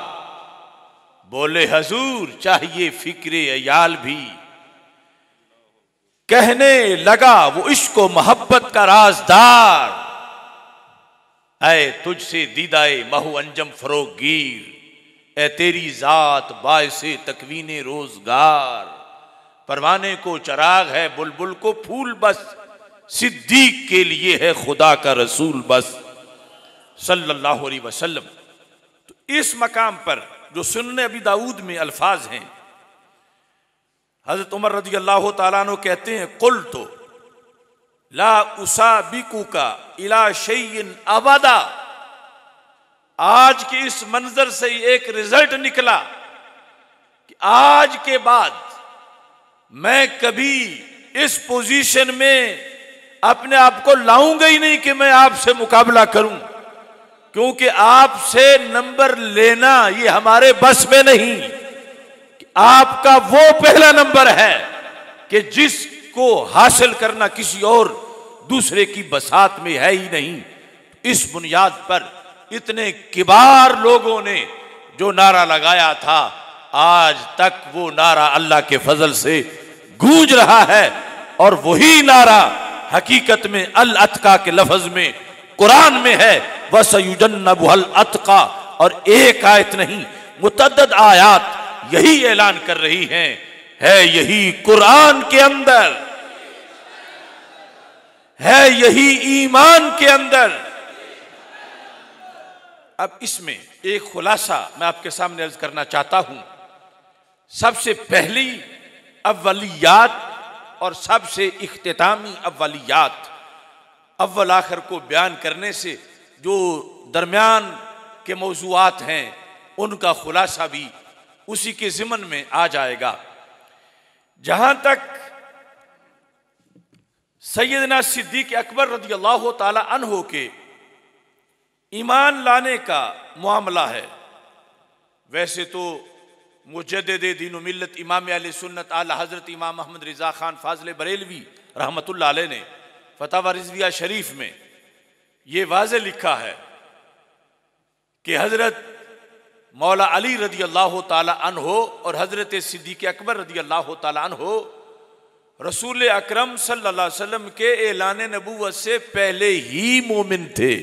बोले हजूर चाहिए फिक्रे अयाल भी कहने लगा वो इश्को मोहब्बत का राजदार है तुझसे दीदाए महु अंजम फरोगीर ए तेरी जात बायसे तकवीन रोजगार परवाने को चराग है बुलबुल को फूल बस सिद्दीक के लिए है खुदा का रसूल बस सल्लल्लाहु अलैहि वसल्लम तो इस मकाम पर जो सुनने अभी दाऊद में अल्फाज हैं हजरत उमर रजी अल्लाह तु कहते हैं कुल तो ला उषा बिकू का इला शैन अबादा आज के इस मंजर से एक रिजल्ट निकला कि आज के बाद मैं कभी इस पोजीशन में अपने आप को लाऊंगा ही नहीं कि मैं आपसे मुकाबला करूं क्योंकि आपसे नंबर लेना ये हमारे बस में नहीं आपका वो पहला नंबर है कि जिसको हासिल करना किसी और दूसरे की बसात में है ही नहीं इस बुनियाद पर इतने किबार लोगों ने जो नारा लगाया था आज तक वो नारा अल्लाह के फजल से गूंज रहा है और वही नारा हकीकत में अल अतका के लफज में कुरान में है वह सयुजन नबुहल अतका और एक आयत नहीं मुतद आयात यही ऐलान कर रही हैं है यही कुरान के अंदर है यही ईमान के अंदर अब इसमें एक खुलासा मैं आपके सामने अर्ज करना चाहता हूं सबसे पहली अवलियात और सबसे अख्तामी अवलियात अव्वल आखिर को बयान करने से जो दरमियान के मौजूद हैं उनका खुलासा भी उसी के ज़िमन में आ जाएगा जहां तक सैदना सिद्दीक अकबर रदी अल्लाह तहो के ईमान लाने का मामला है वैसे तो मुजद दीन मिलत इमाम आल सुन्नत आल हज़रत इमाम महमद रज़ा ख़ान फाजिल बरेलवी रहमत ने फतवा रजविया शरीफ में ये वाज लिखा है कि हज़रत मौला अली रदी अल्लाह तन हो और हज़रत सिद्दीक अकबर रदी अल्लाह तन हो रसूल अक्रम सल्ला के एलान नबूत से पहले ही मोमिन थे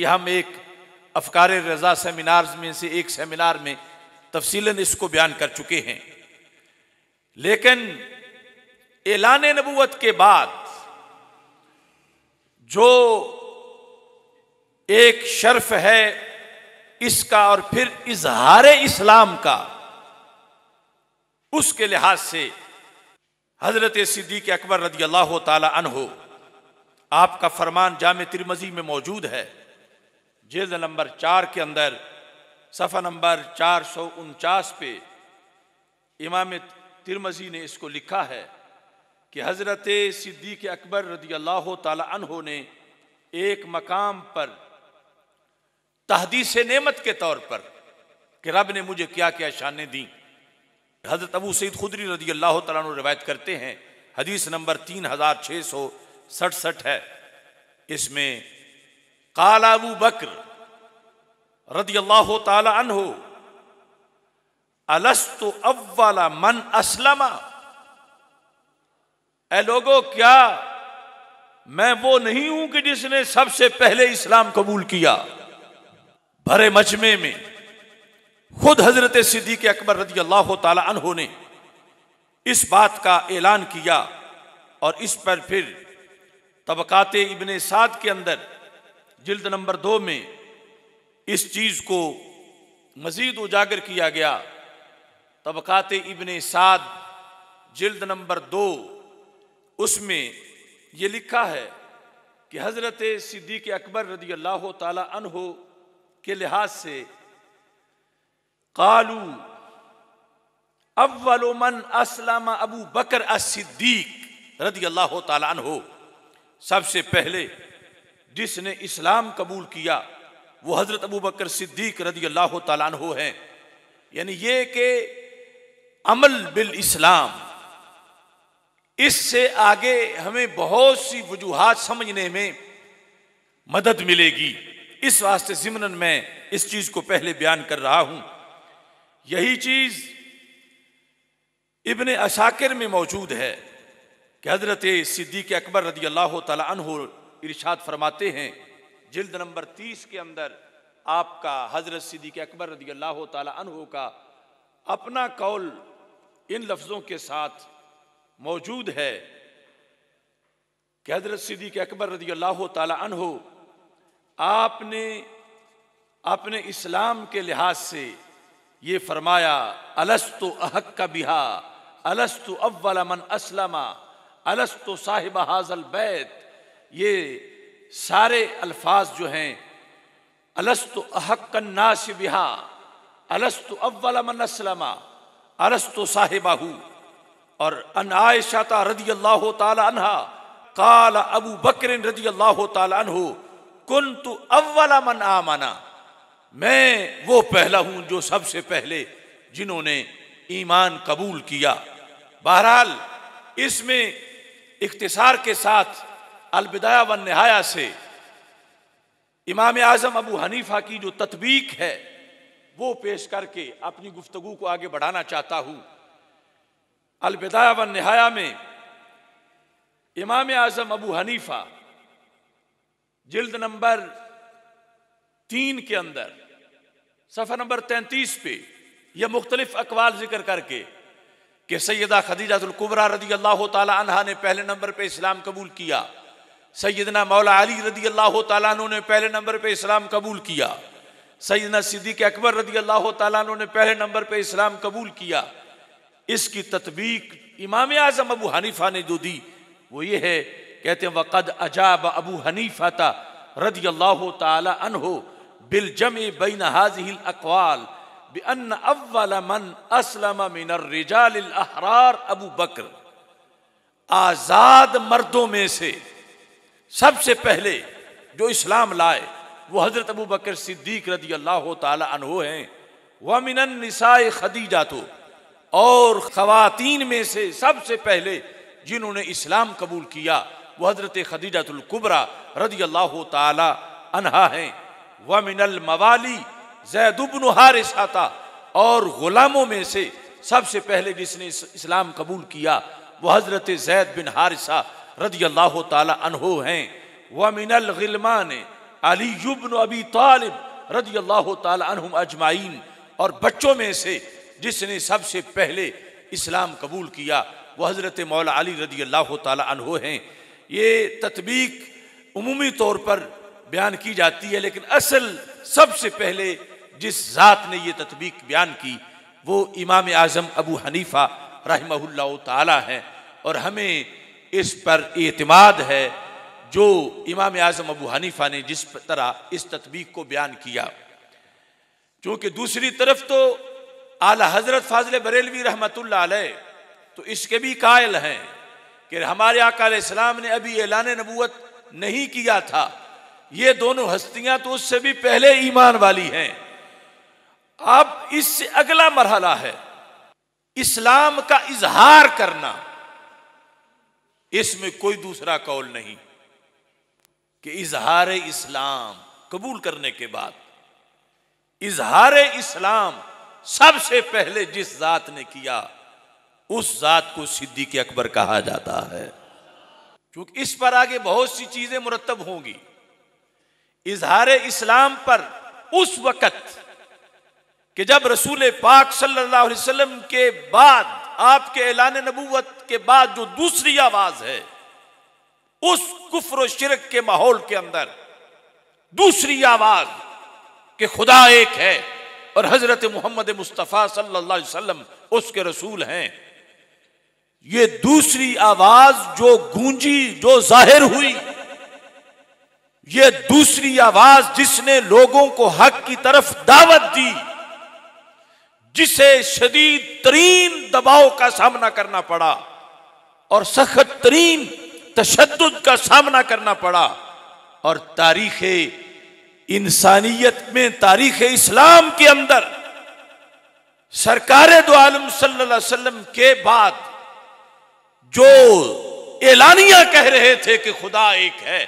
ये हम एक अफकार रजा सेमिनार्स में से एक सेमिनार में तफसीलन इसको बयान कर चुके हैं लेकिन एलान नबूत के बाद जो एक शर्फ है इसका और फिर इजहार इस्लाम का उसके लिहाज से हजरत सिद्दीक अकबर रदी अल्लाह हो आपका फरमान जाम तिरमजी में मौजूद है जेल नंबर चार के अंदर सफ़ा नंबर चार सौ उनचास पे इमाम तिरमजी ने इसको लिखा है कि हज़रत सिद्दीक अकबर रदी अल्लाह तहो ने एक मकाम पर तहदीस नेमत के तौर पर कि रब ने मुझे क्या क्या शान दी हज़रत अबू सईद खुदरी रदी अल्लाह तु रवायत करते हैं हदीस नंबर तीन हज़ार छः सौ सड़सठ है इसमें काला अबू बकर रदी अल्लाह तहो अलस्तु अव्वला मन असलमा ए लोगो क्या मैं वो नहीं हूं कि जिसने सबसे पहले इस्लाम कबूल किया भरे मजमे में खुद हजरत सिद्दीक अकबर रजी अल्लाह तहों ने इस बात का ऐलान किया और इस पर फिर तबक़ात इबन साद के अंदर जिल्द नंबर दो में इस चीज़ को मज़ीद उजागर किया गया तबक़ात इबन साद जिल्द नंबर दो उसमें ये लिखा है कि हज़रत सिद्दीक अकबर रदी अल्लाह तहो के लिहाज से कालू अवलोमन असलम अबू बकर असिद्दीक रदी अल्लाह तहो सबसे पहले जिसने इस्लाम कबूल किया वो हज़रत अबू बकर सिद्दीक रदी अल्लाह तला है यानी ये कि अमल बिल इस्लाम इससे आगे हमें बहुत सी वजूहत समझने में मदद मिलेगी इस वास्ते ज़िमन मैं इस चीज़ को पहले बयान कर रहा हूं यही चीज़ इबन अशाकिर में मौजूद है कि हज़रत सिद्दीक अकबर रदी अल्लाह तला इर्शाद फरमाते हैं जिल्द नंबर तीस के अंदर आपका हज़रत सिद्दीक अकबर रदी अल्लाह तहो का अपना कौल इन लफ्ज़ों के साथ मौजूद है कि हज़रत सिद्दीक अकबर रदी अल्लाह तहो आपने अपने इस्लाम के लिहाज से ये फरमाया अलस्तु अहक का बिहा अलस्तु अव्वल मन असलमा अलस्तु साहिब हाजल बैत ये सारे अल्फाज जो हैं अलस्तु अहक्कन्नास बिहा अलस्तु अव्वलमनसलमा अलस्तु साहिबाहू और अन आयशा रदी अल्लाह तहा काल अबू बकर रदी अल्लाह तहो कन तो अव्वला मन आमाना मैं वो पहला हूं जो सबसे पहले जिन्होंने ईमान कबूल किया बहरहाल इसमें इख्तसार के साथ अलबिदाया व नहाया से इमाम आजम अबू हनीफा की जो तत्वीक है वो पेश करके अपनी गुफ्तगु को आगे बढ़ाना चाहता हूं अलबिदाया व नहाया में इमाम आजम अबू हनीफा जिल्द नंबर तीन के अंदर सफर नंबर तैंतीस पे यह मुख्तलिफ अकवाल जिक्र करके सैयदा सैदा खदीजातुल्कुबरा रदी अल्लाह तला ने पहले नंबर पर इस्लाम कबूल किया सैदना मौला अली रदी अल्लाह तु ने पहले नंबर पर इस्लाम कबूल किया सैदना सिद्दीक अकबर रदी अल्लाह तु ने पहले नंबर पर इस्लाम कबूल किया इसकी तत्वीक इमाम आजम अबू हनीफा ने जो दी वो ये है कहते हैं वक़द अजाब अबू हनीफा था रदी अल्लाह तन हो बिल जम बिन हाजिल अकवाल बन अव्वल मन असलम मिनर रिजाल अबू बकर आज़ाद मर्दों में से सबसे पहले जो इस्लाम लाए वो हज़रत अबू बकर सिद्दीक रदी अल्लाह तहो हैं वह मिनन निसाए खदीजा तो और ख़वातीन में से सबसे पहले जिन्होंने इस्लाम कबूल किया वह हज़रत खदीजातुल्कुबरा रदी अल्लाह तहा हैं वह मिनल मवाली जैदुबन हारिसा था और ग़ुलामों में से सबसे पहले जिसने इस्लाम कबूल किया वह हज़रत जैद बिन हारिसा रदी अल्लाह तहो हैं व मिनल गिलमान अली युबन अबी तालिब रदी अल्लाह तहम अजमाइन और बच्चों में से जिसने सबसे पहले इस्लाम कबूल किया वह हज़रत मौला अली रदी अल्लाह तहो हैं ये तदबीक उमूमी तौर पर बयान की जाती है लेकिन असल सबसे पहले जिस ज़ात ने यह तदबीक बयान की वो इमाम आज़म अबू हनीफ़ा रहमल्ला ताली और हमें इस पर एतमाद है जो इमाम आजम अबू हनीफा ने जिस तरह इस तत्वीक को बयान किया क्योंकि दूसरी तरफ तो आला हजरत फाजल बरेलवी रहमत तो इसके भी कायल हैं कि हमारे आकाम ने अभी ऐलान नबूत नहीं किया था ये दोनों हस्तियां तो उससे भी पहले ईमान वाली हैं अब इससे अगला मरहला है इस्लाम का इजहार करना इसमें कोई दूसरा कौल नहीं कि इजहार इस्लाम कबूल करने के बाद इजहार इस्लाम सबसे पहले जिस जात ने किया उस जात को सिद्दीक अकबर कहा जाता है क्योंकि इस पर आगे बहुत सी चीजें मुरतब होंगी इजहार इस्लाम पर उस वक़्त कि जब रसूल पाक सल्लल्लाहु अलैहि वसल्लम के बाद आपके ऐलान नबूवत के बाद जो दूसरी आवाज है उस कुफर शिरक के माहौल के अंदर दूसरी आवाज कि खुदा एक है और हजरत मोहम्मद मुस्तफ़ा सल्लल्लाहु अलैहि वसल्लम उसके रसूल हैं ये दूसरी आवाज जो गूंजी जो जाहिर हुई ये दूसरी आवाज जिसने लोगों को हक की तरफ दावत दी जिसे शदीद तरीन दबाव का सामना करना पड़ा और सख्त तरीन तशद का सामना करना पड़ा और तारीख इंसानियत में तारीख इस्लाम के अंदर सरकार दो आलम सल्लाम के बाद जो एलानिया कह रहे थे कि खुदा एक है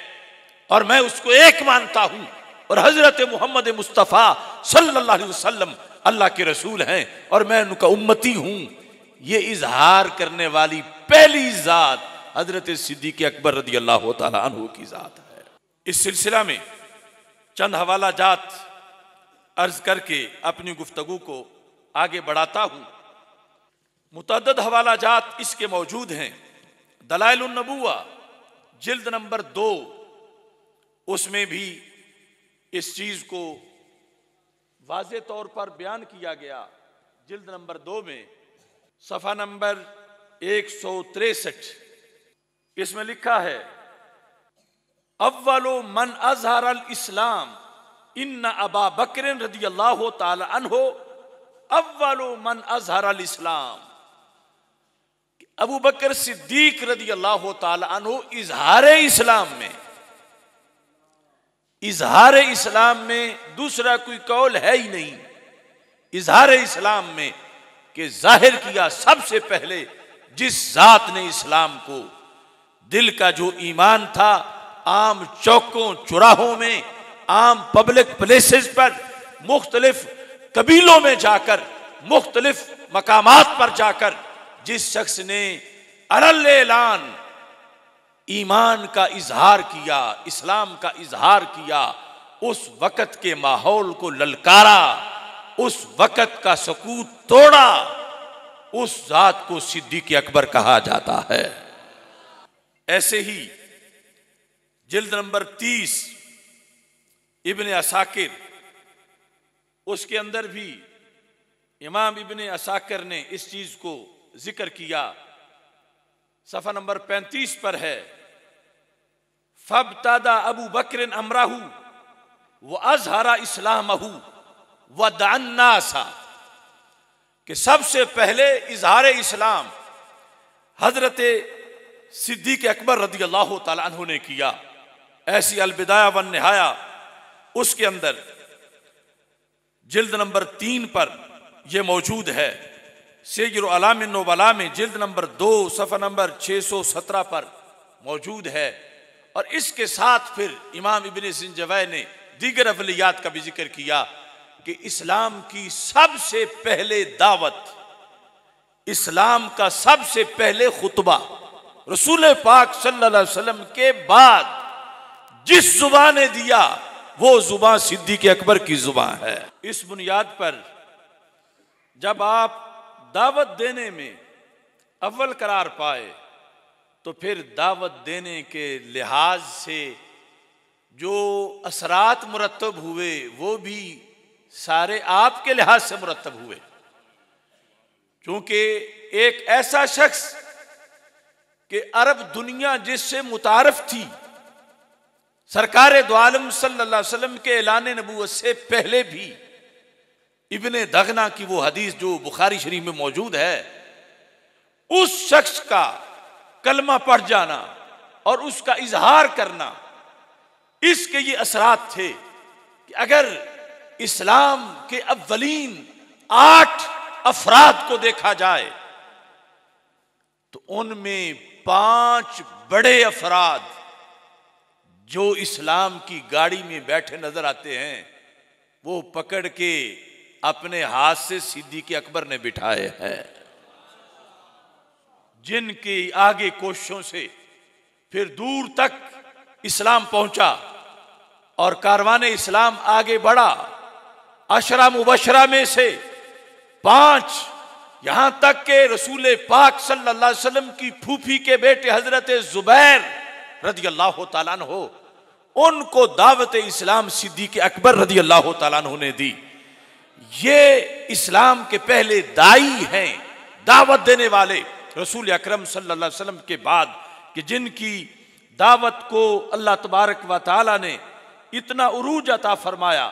और मैं उसको एक मानता हूं और हजरत मोहम्मद मुस्तफ़ा सल्लाम अल्लाह के रसूल हैं और मैं उनका उम्मती हूं यह इजहार करने वाली पहली ज़ात हजरत सिद्दीक अकबर रदी अल्लाह तु की ज़ात है इस सिलसिला में चंद हवाला जात अर्ज करके अपनी गुफ्तगु को आगे बढ़ाता हूं मुतद हवाला जात इसके मौजूद हैं दलाइलनबुआ जिल्द नंबर दो उसमें भी इस चीज़ को वाज तौर पर बयान किया गया जिल्द नंबर दो में सफ़ा नंबर एक सौ तिरसठ इसमें लिखा है अव्वलो मन अजहर अल इस्लाम इन अबा बकर रदी अल्लाह तहो अव्वलो मन अजहर अल इस्लाम अबू बकर सिद्दीक रदी अल्लाह तहो इजहार इस्लाम में इजहार इस्लाम में दूसरा कोई कौल है ही नहीं इजहार इस्लाम में कि जाहिर किया सबसे पहले जिस जात ने इस्लाम को दिल का जो ईमान था आम चौकों चुराहों में आम पब्लिक प्लेसेस पर मुख्तलिफ कबीलों में जाकर मुख्तलिफ मकामात पर जाकर जिस शख्स ने अरल ऐलान ईमान का इजहार किया इस्लाम का इजहार किया उस वक़्त के माहौल को ललकारा उस वक़्त का सकूत तोड़ा उस जात को सिद्दीक अकबर कहा जाता है ऐसे ही जिल्द नंबर तीस इबन असाकिर उसके अंदर भी इमाम इबन असाकिर ने इस चीज़ को जिक्र किया सफा नंबर पैंतीस पर है फब तादा अबू बकर अमराहू व अजहरा इस्लाम व दानासा कि सबसे पहले इजहार इस्लाम हजरत सिद्दीक अकबर रदी अल्लाह तु ने किया ऐसी अलविदाया वन नहाया उसके अंदर जिल्द नंबर तीन पर यह मौजूद है सेजर अलाम नोबला में जिल्द नंबर दो सफ़ा नंबर छह सौ सत्रह पर मौजूद है और इसके साथ फिर इमाम इबन सिंजवै ने दीगर अफलियात का भी जिक्र किया कि इस्लाम की सबसे पहले दावत इस्लाम का सबसे पहले खुतबा रसूल पाक सल्लल्लाहु अलैहि वसल्लम के बाद जिस जुबा ने दिया वो जुबा के अकबर की जुबा है इस बुनियाद पर जब आप दावत देने में अव्वल करार पाए तो फिर दावत देने के लिहाज से जो असरात मुरतब हुए वो भी सारे आपके लिहाज से मुरतब हुए क्योंकि एक ऐसा शख्स कि अरब दुनिया जिससे मुतारफ थी सरकार दो आलम सल्लल्लाहु अलैहि वसल्लम के ऐलान नबूत से पहले भी इबन दगना की वो हदीस जो बुखारी शरीफ में मौजूद है उस शख्स का कलमा पढ़ जाना और उसका इजहार करना इसके ये असरात थे कि अगर इस्लाम के अवलीन आठ अफराद को देखा जाए तो उनमें पांच बड़े अफराद जो इस्लाम की गाड़ी में बैठे नजर आते हैं वो पकड़ के अपने हाथ से के अकबर ने बिठाए हैं जिनकी आगे कोशिशों से फिर दूर तक इस्लाम पहुंचा और कारवाने इस्लाम आगे बढ़ा अशरा मुबशरा में से पांच यहां तक के रसूल पाक सल्लल्लाहु अलैहि वसल्लम की फूफी के बेटे हजरत जुबैर रदी अल्लाह तला हो उनको दावत इस्लाम सिद्दीक अकबर रदी अल्लाह तला ने दी ये इस्लाम के पहले दाई हैं दावत देने वाले रसूल अक्रम सल्ला के बाद कि जिनकी दावत को अल्लाह तबारक व ताली ने इतना उरूज अता फरमाया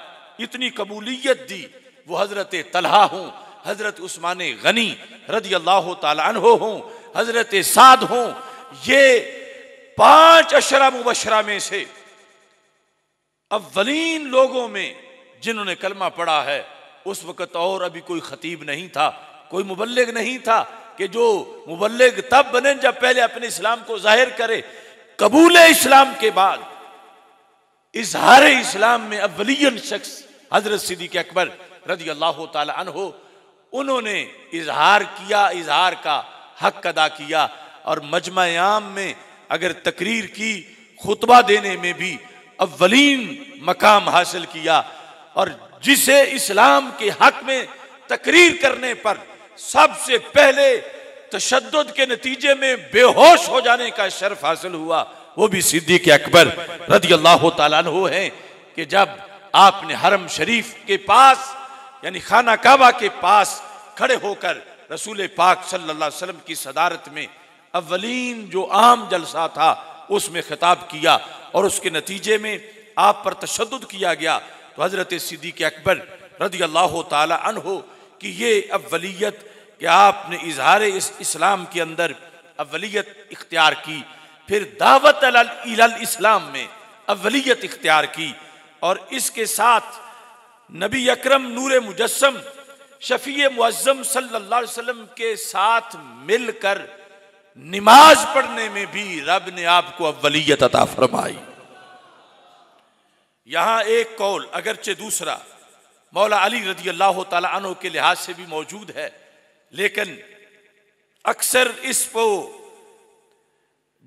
इतनी कबूलियत दी वो हज़रत तलहा हूँ हज़रत उस्मान गनी रदी अल्लाह तहो हूँ हज़रत साद हों ये पांच अशरा मुबशरा में से अवलीन लोगों में जिन्होंने कलमा पढ़ा है उस वक़्त और अभी कोई ख़तीब नहीं था कोई मुबलग नहीं था कि जो मुबलग तब बने जब पहले अपने इस्लाम को जाहिर करे कबूल इस्लाम के बाद इजहार इस्लाम में अवलियन शख्स हजरत सिद्दीक अकबर रजी अल्लाह तहो उन्होंने इजहार किया इजहार का हक अदा किया और मजमायाम में अगर तकरीर की खुतबा देने में भी अवलीन मकाम हासिल किया और जिसे इस्लाम के हक में तकरीर करने पर सबसे पहले तशद के नतीजे में बेहोश हो जाने का शर्फ हासिल हुआ वो भी सिद्दीक अकबर रदी अल्लाह तु हैं कि जब आपने हरम शरीफ के पास यानी खाना काबा के पास खड़े होकर रसूल पाक सल्लल्लाहु अलैहि वसल्लम की सदारत में अवलीन जो आम जलसा था उसमें खिताब किया और उसके नतीजे में आप पर तशद किया गया तो हज़रत सिद्दीक अकबर रदी अल्लाह हो कि ये अवलीत कि आपने इजहार इस इस्लाम के अंदर अवलीत इख्तियार की फिर दावत इस्लाम में अवलीत इख्तियार की और इसके साथ नबी अक्रम नूर मुजस्म शफी मुज़म सल्लाम के साथ मिलकर नमाज पढ़ने में भी रब ने आपको अवलीत अता फरमाई यहां एक कौल अगरचे दूसरा मौला अली रजी अल्लाह तु के लिहाज से भी मौजूद है लेकिन अक्सर इस पो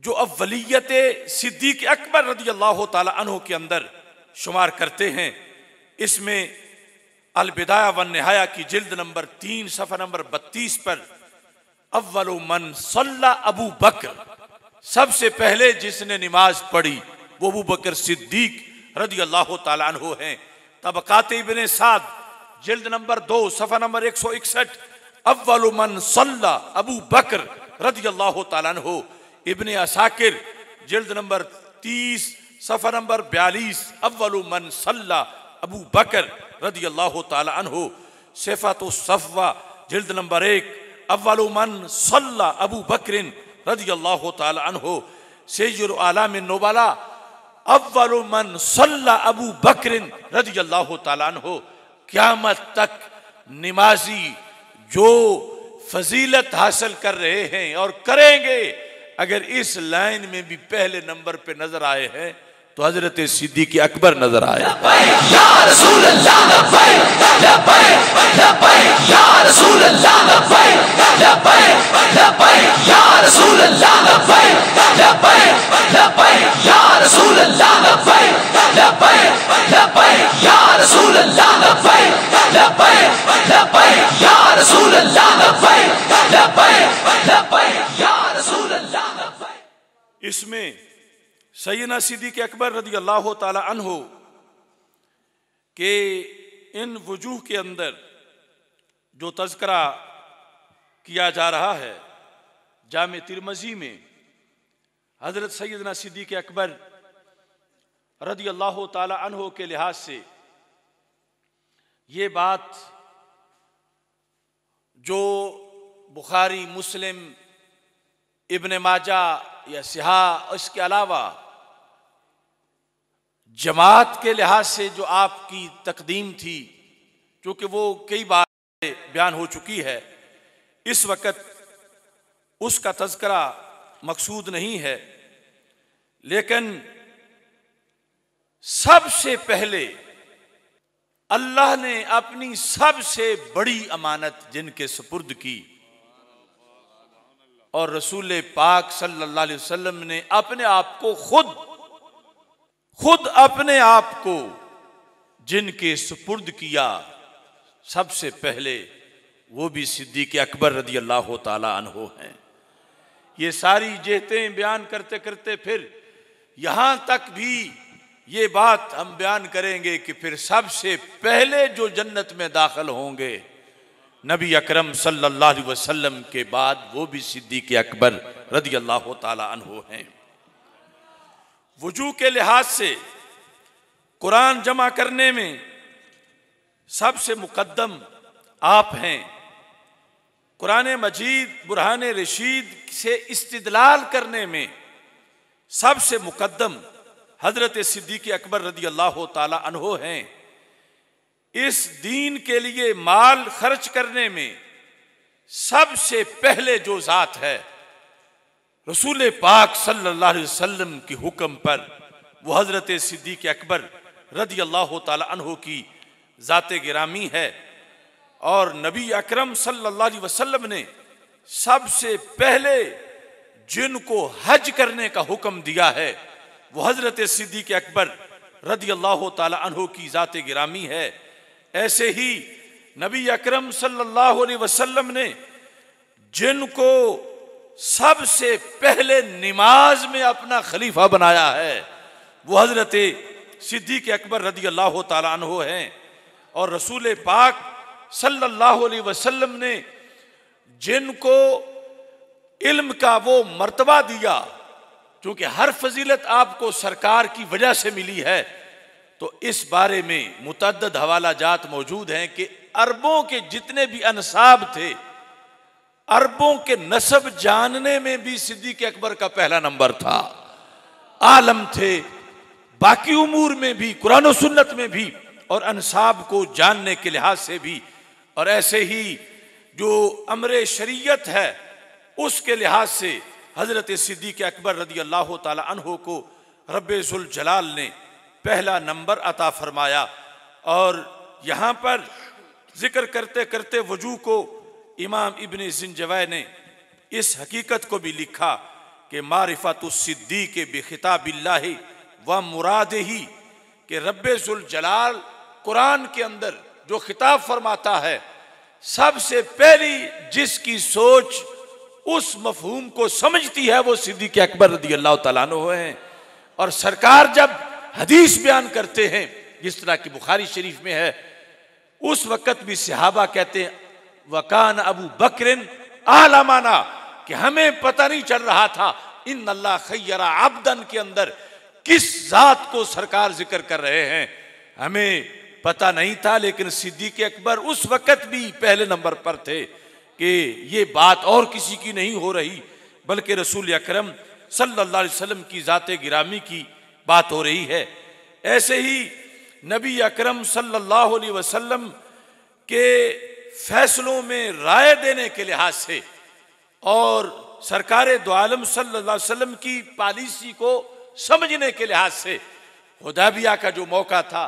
जो अवलीत सिद्दीक अकबर रदी अल्लाह तु के अंदर शुमार करते हैं इसमें अलविदाया वन नहाया की जिल्द नंबर तीन सफ़ा नंबर बत्तीस पर अव्वल मन सल्ला अबू बकर सबसे पहले जिसने नमाज पढ़ी वो अबू बकर सिद्दीक़ रजी अल्लाह तु हैं कातिब ने साद जिल्द नंबर दो सफ़ा नंबर एक सौ इकसठ अव्वल अव्वलमन सल्ला अबू बकर रजी अल्लाह तु इबन असाकिर जिल्द नंबर तीस सफ़ा नंबर बयालीस अव्वल अव्वलमन सल्ला अबू बकर रदी अल्लाह तु तो सफ़वा जिल्द नंबर एक अव्वल अव्वलमन सल्ला अबू बकरिन रजी अल्लाह तु सैजुल आलाम नोबाला अव्वल मन सल्ला अबू बकरिन रजी अल्लाह तन हो क्यामत तक नमाजी जो फजीलत हासिल कर रहे हैं और करेंगे अगर इस लाइन में भी पहले नंबर पे नजर आए हैं तो हजरत सिद्दीक अकबर नजर आया इसमें सैना सिद्दीक अकबर रदी अल्लाह हो के इन वजूह के अंदर जो तस्करा किया जा रहा है जाम तिरमजी में हज़रत सैदना सिद्दीक अकबर रदी अल्लाह हो के लिहाज से ये बात जो बुखारी मुस्लिम इबन माजा या सिहा इसके अलावा जमात के लिहाज से जो आपकी तकदीम थी क्योंकि वो कई बार बयान हो चुकी है इस वक्त उसका तस्करा मकसूद नहीं है लेकिन सबसे पहले अल्लाह ने अपनी सबसे बड़ी अमानत जिनके सुपुर्द की और रसूल पाक सल्लल्लाहु अलैहि वसल्लम ने अपने आप को खुद खुद अपने आप को जिनके सुपुर्द किया सबसे पहले वो भी सिद्दीक अकबर रदी अल्लाह तहो हैं ये सारी जेतें बयान करते करते फिर यहाँ तक भी ये बात हम बयान करेंगे कि फिर सबसे पहले जो जन्नत में दाखिल होंगे नबी अकरम सल्लल्लाहु अलैहि वसल्लम के बाद वो भी सिद्दीक अकबर रदी अल्लाह तहो हैं वजू के लिहाज से कुरान जमा करने में सबसे मुकदम आप हैं कुरान मजीद बुरहान रशीद से इस्तलाल करने में सबसे मुकदम हजरत सिद्दीक अकबर रदी अल्लाह तहो हैं इस दीन के लिए माल खर्च करने में सबसे पहले जो ज़ात है रसूल पाक सल्लल्लाहु अलैहि वसल्लम के हुक्म पर वो हज़रत सिद्दीक अकबर रदी अल्लाह तहो की ज़ात गिरामी है और नबी अकरम सल्लल्लाहु अलैहि वसल्लम ने सबसे पहले जिनको हज करने का हुक्म दिया है वो हज़रत सिद्दीक अकबर रदी अल्लाह तहो की ज़ात गिरामी है ऐसे ही नबी अकरम सल्लल्लाहु अलैहि वसल्लम ने जिनको सबसे पहले नमाज में अपना खलीफा बनाया है वो हजरत सिद्दीक अकबर रदी अल्लाह तहो हैं और रसूल पाक सल्लल्लाहु अलैहि वसल्लम ने जिनको इल्म का वो मर्तबा दिया क्योंकि हर फजीलत आपको सरकार की वजह से मिली है तो इस बारे में मुतद हवाला जात मौजूद हैं कि अरबों के जितने भी अनसाब थे अरबों के नसब जानने में भी सिद्दीक अकबर का पहला नंबर था आलम थे बाकी उमूर में भी कुरान सुन्नत में भी और अनसाब को जानने के लिहाज से भी और ऐसे ही जो अमरे शरीयत है उसके लिहाज से हज़रत सिद्दीक अकबर रदी अल्लाह तहों को जलाल ने पहला नंबर अता फरमाया और यहाँ पर ज़िक्र करते करते वजू को इमाम इबन जिनजवा ने इस हकीकत को भी लिखा कि सिद्दी के बेखिताबिल्ला व मुराद ही कि जलाल कुरान के अंदर जो खिताब फरमाता है सबसे पहली जिसकी सोच उस मफहूम को समझती है वो सिद्दीक अकबर रदी अल्लाह तला हैं और सरकार जब हदीस बयान करते हैं जिस तरह की बुखारी शरीफ में है उस वक़्त भी सिहाबा कहते हैं वकान अबू बकरिन आलामाना कि हमें पता नहीं चल रहा था इन अल्लाह खैरा आबदन के अंदर किस जात को सरकार जिक्र कर रहे हैं हमें पता नहीं था लेकिन सिद्दीक अकबर उस वक़्त भी पहले नंबर पर थे कि ये बात और किसी की नहीं हो रही बल्कि रसूल अक्रम सल्ला वसलम की ज़ात गिरामी की बात हो रही है ऐसे ही नबी अकरम सल्लल्लाहु अलैहि वसल्लम के फैसलों में राय देने के लिहाज से और सरकार दोआलम सल्लल्लाहु अलैहि की पॉलिसी को समझने के लिहाज से उदाबिया का जो मौका था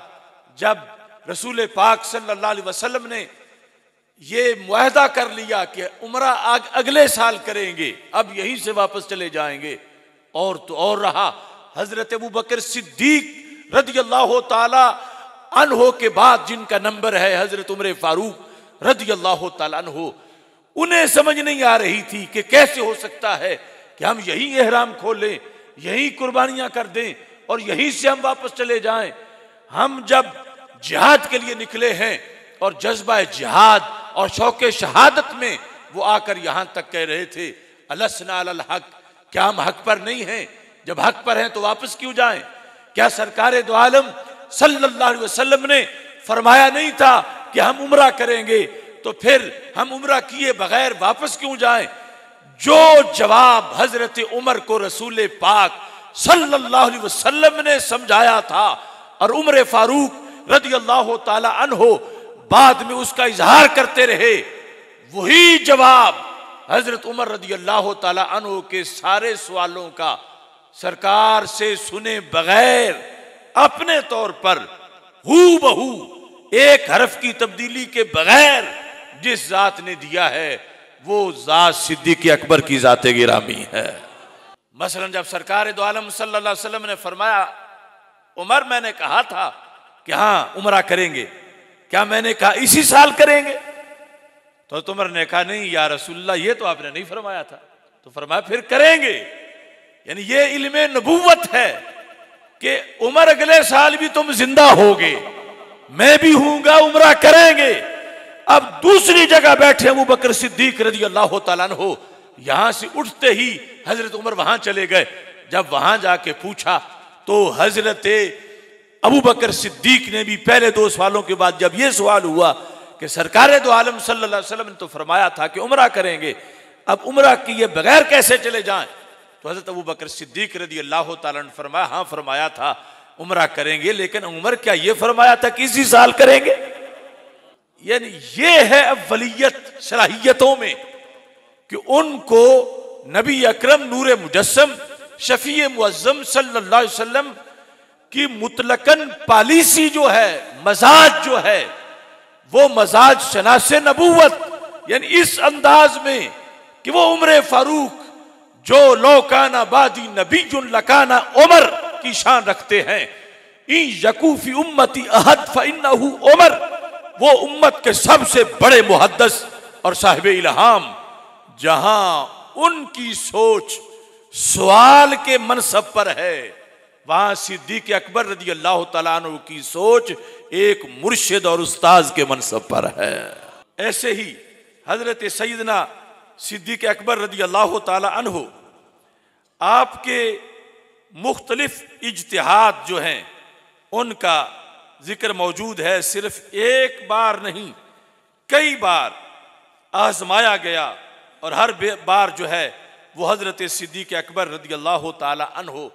जब रसूल पाक सल्लल्लाहु अलैहि वसल्लम ने ये माहदा कर लिया कि उम्र आग अगले साल करेंगे अब यहीं से वापस चले जाएंगे और तो और रहा हजरत अबू बकर सिद्दीक रदी अल्लाह अनहो के बाद जिनका नंबर है हजरत उम्र फारूक रदी अल्लाह तहो उन्हें समझ नहीं आ रही थी कि कैसे हो सकता है कि हम यही एहराम खोलें यही कुर्बानियां कर दें और यहीं से हम वापस चले जाएं हम जब जिहाद के लिए निकले हैं और जज्बा जिहाद और शौक शहादत में वो आकर यहां तक कह रहे थे अलसना हक क्या हम हक पर नहीं हैं जब हक पर हैं तो वापस क्यों जाएं? क्या सरकार दो आलम सल्लल्लाहु अलैहि वसल्लम ने फरमाया नहीं था कि हम उम्र करेंगे तो फिर हम उम्र किए बगैर वापस क्यों जाएं? जो जवाब हजरत उमर को रसूल पाक सल्लल्लाहु अलैहि वसल्लम ने समझाया था और उम्र फारूक रदी अल्लाह तहो बाद में उसका इजहार करते रहे वही जवाब हजरत उमर रदी अल्लाह तहो के सारे सवालों का सरकार से सुने बगैर अपने तौर पर हु बहू एक हरफ की तब्दीली के बगैर जिस जात ने दिया है वो जात सिद्दीक अकबर की जाते गिरामी है मसलन जब सरकार दो आलम सल्लल्लाहु अलैहि वसल्लम ने फरमाया उमर मैंने कहा था कि हाँ उमरा करेंगे क्या मैंने कहा इसी साल करेंगे तो तुमर ने कहा नहीं या रसुल्ला ये तो आपने नहीं फरमाया था तो फरमाया फिर करेंगे यानी ये इल्मे नबूवत है कि उमर अगले साल भी तुम जिंदा होगे मैं भी हूंगा उम्र करेंगे अब दूसरी जगह बैठे अबू बकर सिद्दीक रजी अल्लाह तला हो यहां से उठते ही हजरत उमर वहां चले गए जब वहां जाके पूछा तो हजरत अबू बकर सिद्दीक ने भी पहले दो सवालों के बाद जब यह सवाल हुआ कि सरकार दो आलम सल्लल्लाहु अलैहि वसल्लम ने तो फरमाया था कि उम्र करेंगे अब उमरा किए बगैर कैसे चले जाएं तो हज़रत अबू बकर सिद्दीक रदी अल्लाह तन फरमाया हाँ फरमाया था उम्र करेंगे लेकिन उम्र क्या ये फरमाया था कि इसी साल करेंगे यानी ये है अवलीत सलाहियतों में कि उनको नबी अकरम नूर मुजस्म शफी मुजम सल्लाम की मुतलकन पॉलिसी जो है मजाज जो है वो मजाज शनास नबूवत यानी इस अंदाज में कि वो उम्र फारूक जो लोकाना बादी नबी लकाना उमर की शान रखते हैं इन यकूफी उम्मती अहद फू उमर वो उम्मत के सबसे बड़े मुहदस और साहिब इलाहाम जहां उनकी सोच सवाल के मनसब पर है वहां सिद्दीक अकबर रजी अल्लाह तु की सोच एक मुर्शिद और उस्ताज के मनसब पर है ऐसे ही हजरत सईदना सिद्दीक अकबर रदी अल्लाह तहो आपके मुख्तलफ इजतहाद जो हैं उनका ज़िक्र मौजूद है सिर्फ एक बार नहीं कई बार आजमाया गया और हर बार जो है वो हज़रत सिद्दीक अकबर रदी अल्लाह तहो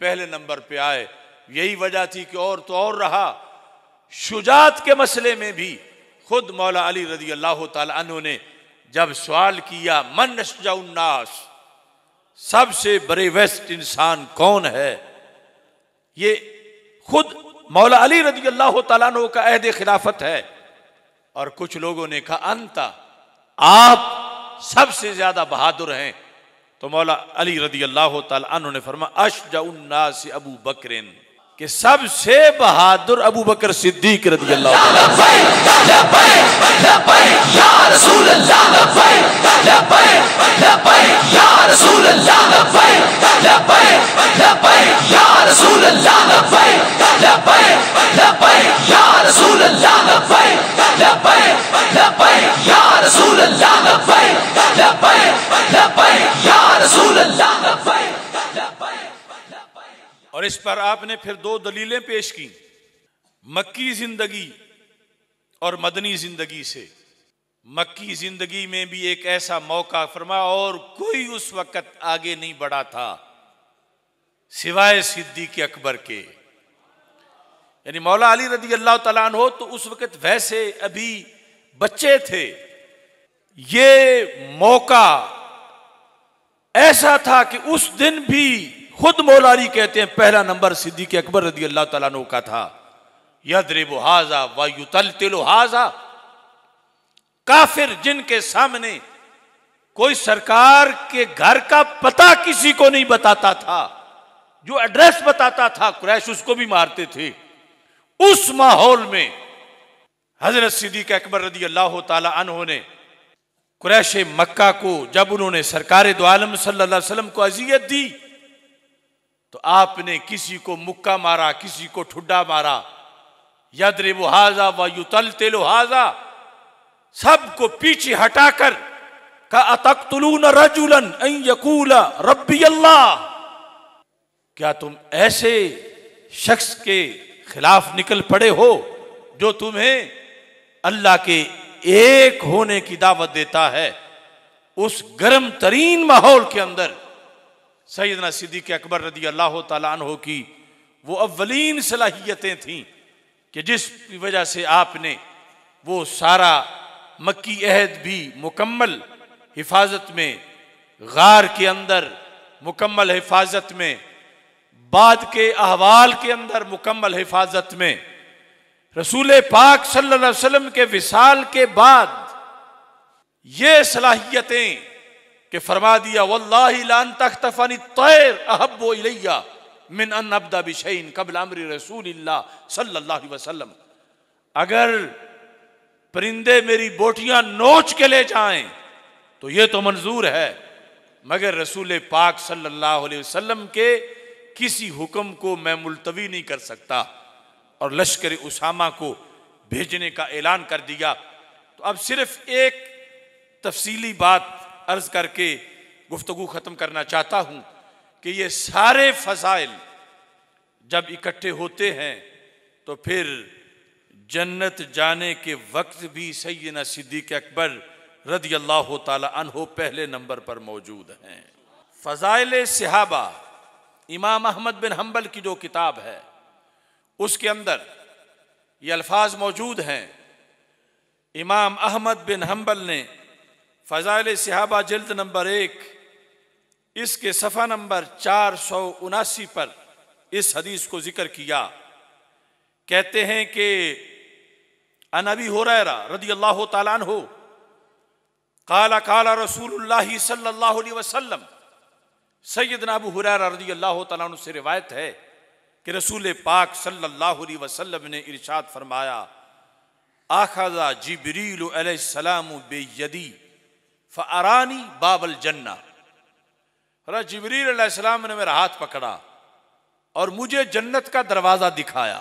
पहले नंबर पर आए यही वजह थी कि और तो और रहा शुजात के मसले में भी खुद मौला अली रजी अल्लाह तहों ने जब सवाल किया मन नशजाउन्नास सबसे वेस्ट इंसान कौन है ये खुद मौला अली रजी अल्लाह तला का अहद खिलाफत है और कुछ लोगों ने कहा अंता आप सबसे ज्यादा बहादुर हैं तो मौला अली रदी अल्लाह तला ने फरमा अशजाउन्नास अबू बकरिन कि सबसे बहादुर अबू बकर सिद्दीक रजी अल्लाह और इस पर आपने फिर दो दलीलें पेश की मक्की जिंदगी और मदनी जिंदगी से मक्की जिंदगी में भी एक ऐसा मौका फरमा और कोई उस वक्त आगे नहीं बढ़ा था सिवाय सिद्दीक अकबर के यानी मौला अली रदी अल्लाह तला हो तो उस वक्त वैसे अभी बच्चे थे ये मौका ऐसा था कि उस दिन भी खुद मोलारी कहते हैं पहला नंबर सिद्दीक अकबर रदी अल्लाह तु का था यद्रेबो हाजा वायु तल हाजा काफिर जिनके सामने कोई सरकार के घर का पता किसी को नहीं बताता था जो एड्रेस बताता था क्रैश उसको भी मारते थे उस माहौल में हजरत सिद्दीक अकबर रदी अल्लाह तहों ने क्रैश मक्का को जब उन्होंने सरकार दो आलम सल्लाम को अजियत दी तो आपने किसी को मुक्का मारा किसी को ठुड्डा मारा यद्रिबु हाजा व तल तेलो हाजा सबको पीछे हटाकर का अतक तुलून रजुलन यकूला रबी अल्लाह क्या तुम ऐसे शख्स के खिलाफ निकल पड़े हो जो तुम्हें अल्लाह के एक होने की दावत देता है उस गर्म तरीन माहौल के अंदर सैदना सिद्दीक अकबर रदी अल्लाह तन हो की वो अवलिन सलाहियतें थीं कि जिस वजह से आपने वो सारा मक्की अहद भी मुकम्मल हिफाजत में गार के अंदर मुकम्मल हिफाजत में बाद के अहवाल के अंदर मुकम्मल हिफाजत में रसूल पाक सल्लल्लाहु अलैहि वसल्लम के विशाल के बाद ये सलाहियतें कि फरमा दिया वल्लान तख्तफनी तैर अहबो इलैया मिन अन अबदा बिशैन कबल अमर रसूल सल्लल्लाहु अगर परिंदे मेरी बोटियां नोच के ले जाएं तो यह तो मंजूर है मगर रसूल पाक सल्लल्लाहु अलैहि के किसी हुक्म को मैं मुलतवी नहीं कर सकता और लश्कर उसामा को भेजने का ऐलान कर दिया तो अब सिर्फ एक तफसीली बात अर्ज करके गुफ्तु ख़त्म करना चाहता हूं कि ये सारे फसाइल जब इकट्ठे होते हैं तो फिर जन्नत जाने के वक्त भी सैदना सिद्दीक अकबर रदी अल्लाह तहो पहले नंबर पर मौजूद हैं फ़ज़ाइल सिहाबा इमाम अहमद बिन हम्बल की जो किताब है उसके अंदर ये अल्फाज मौजूद हैं इमाम अहमद बिन हम्बल ने फ़ज़ाइल सहाबा जल्द नंबर एक इसके सफ़ा नंबर चार सौ उनासी पर इस हदीस को ज़िक्र किया कहते हैं कि अनबी हो रहा रदी अल्लाह तालान हो काला काला रसूल सल्ला वसलम सैदना अबू रदी अल्लाह तु से रिवायत है कि रसूल पाक सल्लाह वसलम ने इर्शाद फरमाया आखाजा जिबरील अलैहिस्सलाम बेयदी फ़रानी बाबल जन्ना जबरीसम ने मेरा हाथ पकड़ा और मुझे जन्नत का दरवाज़ा दिखाया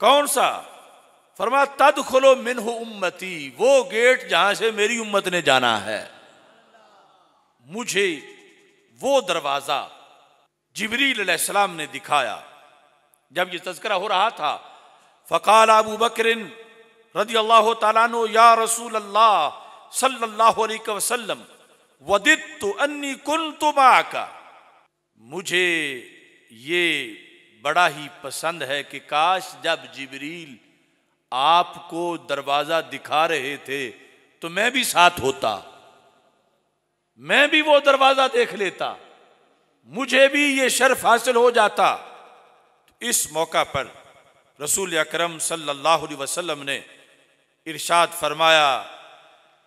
कौन सा फरमा तद खोलो मिनह उम्मती वो गेट जहां से मेरी उम्मत ने जाना है मुझे वो दरवाज़ा जबरीसम ने दिखाया जब ये तस्करा हो रहा था फ़काल अबू बकरिन रदी अल्लाह तला या रसूल अल्लाह सल्लल्लाहु अलैहि वसल्लम वदित तो अन्नी कुन तुबा का मुझे ये बड़ा ही पसंद है कि काश जब जिबरील आपको दरवाज़ा दिखा रहे थे तो मैं भी साथ होता मैं भी वो दरवाज़ा देख लेता मुझे भी ये शर्फ हासिल हो जाता इस मौका पर रसूल अकरम सल्लल्लाहु अलैहि वसल्लम ने इरशाद फरमाया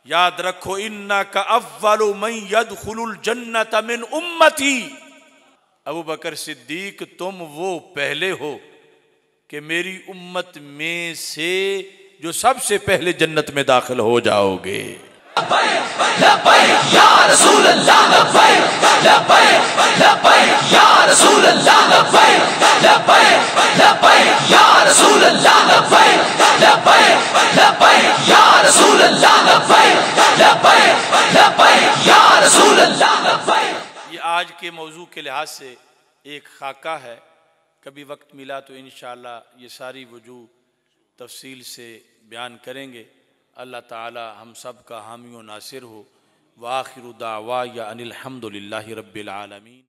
याद रखो इन्ना का अव्वल मई यद खुल जन्नत मिन उम्मती अबू बकर सिद्दीक तुम वो पहले हो कि मेरी उम्मत में से जो सबसे पहले जन्नत में दाखिल हो जाओगे आज के मौजू के लिहाज से एक खाका है कभी वक्त मिला तो इन ये सारी वजू तफसील से बयान करेंगे अल्लाह ताला हम सब का हामी नासिर हो वाखिर दावा या अनिलहमदिल्ला रबालमीन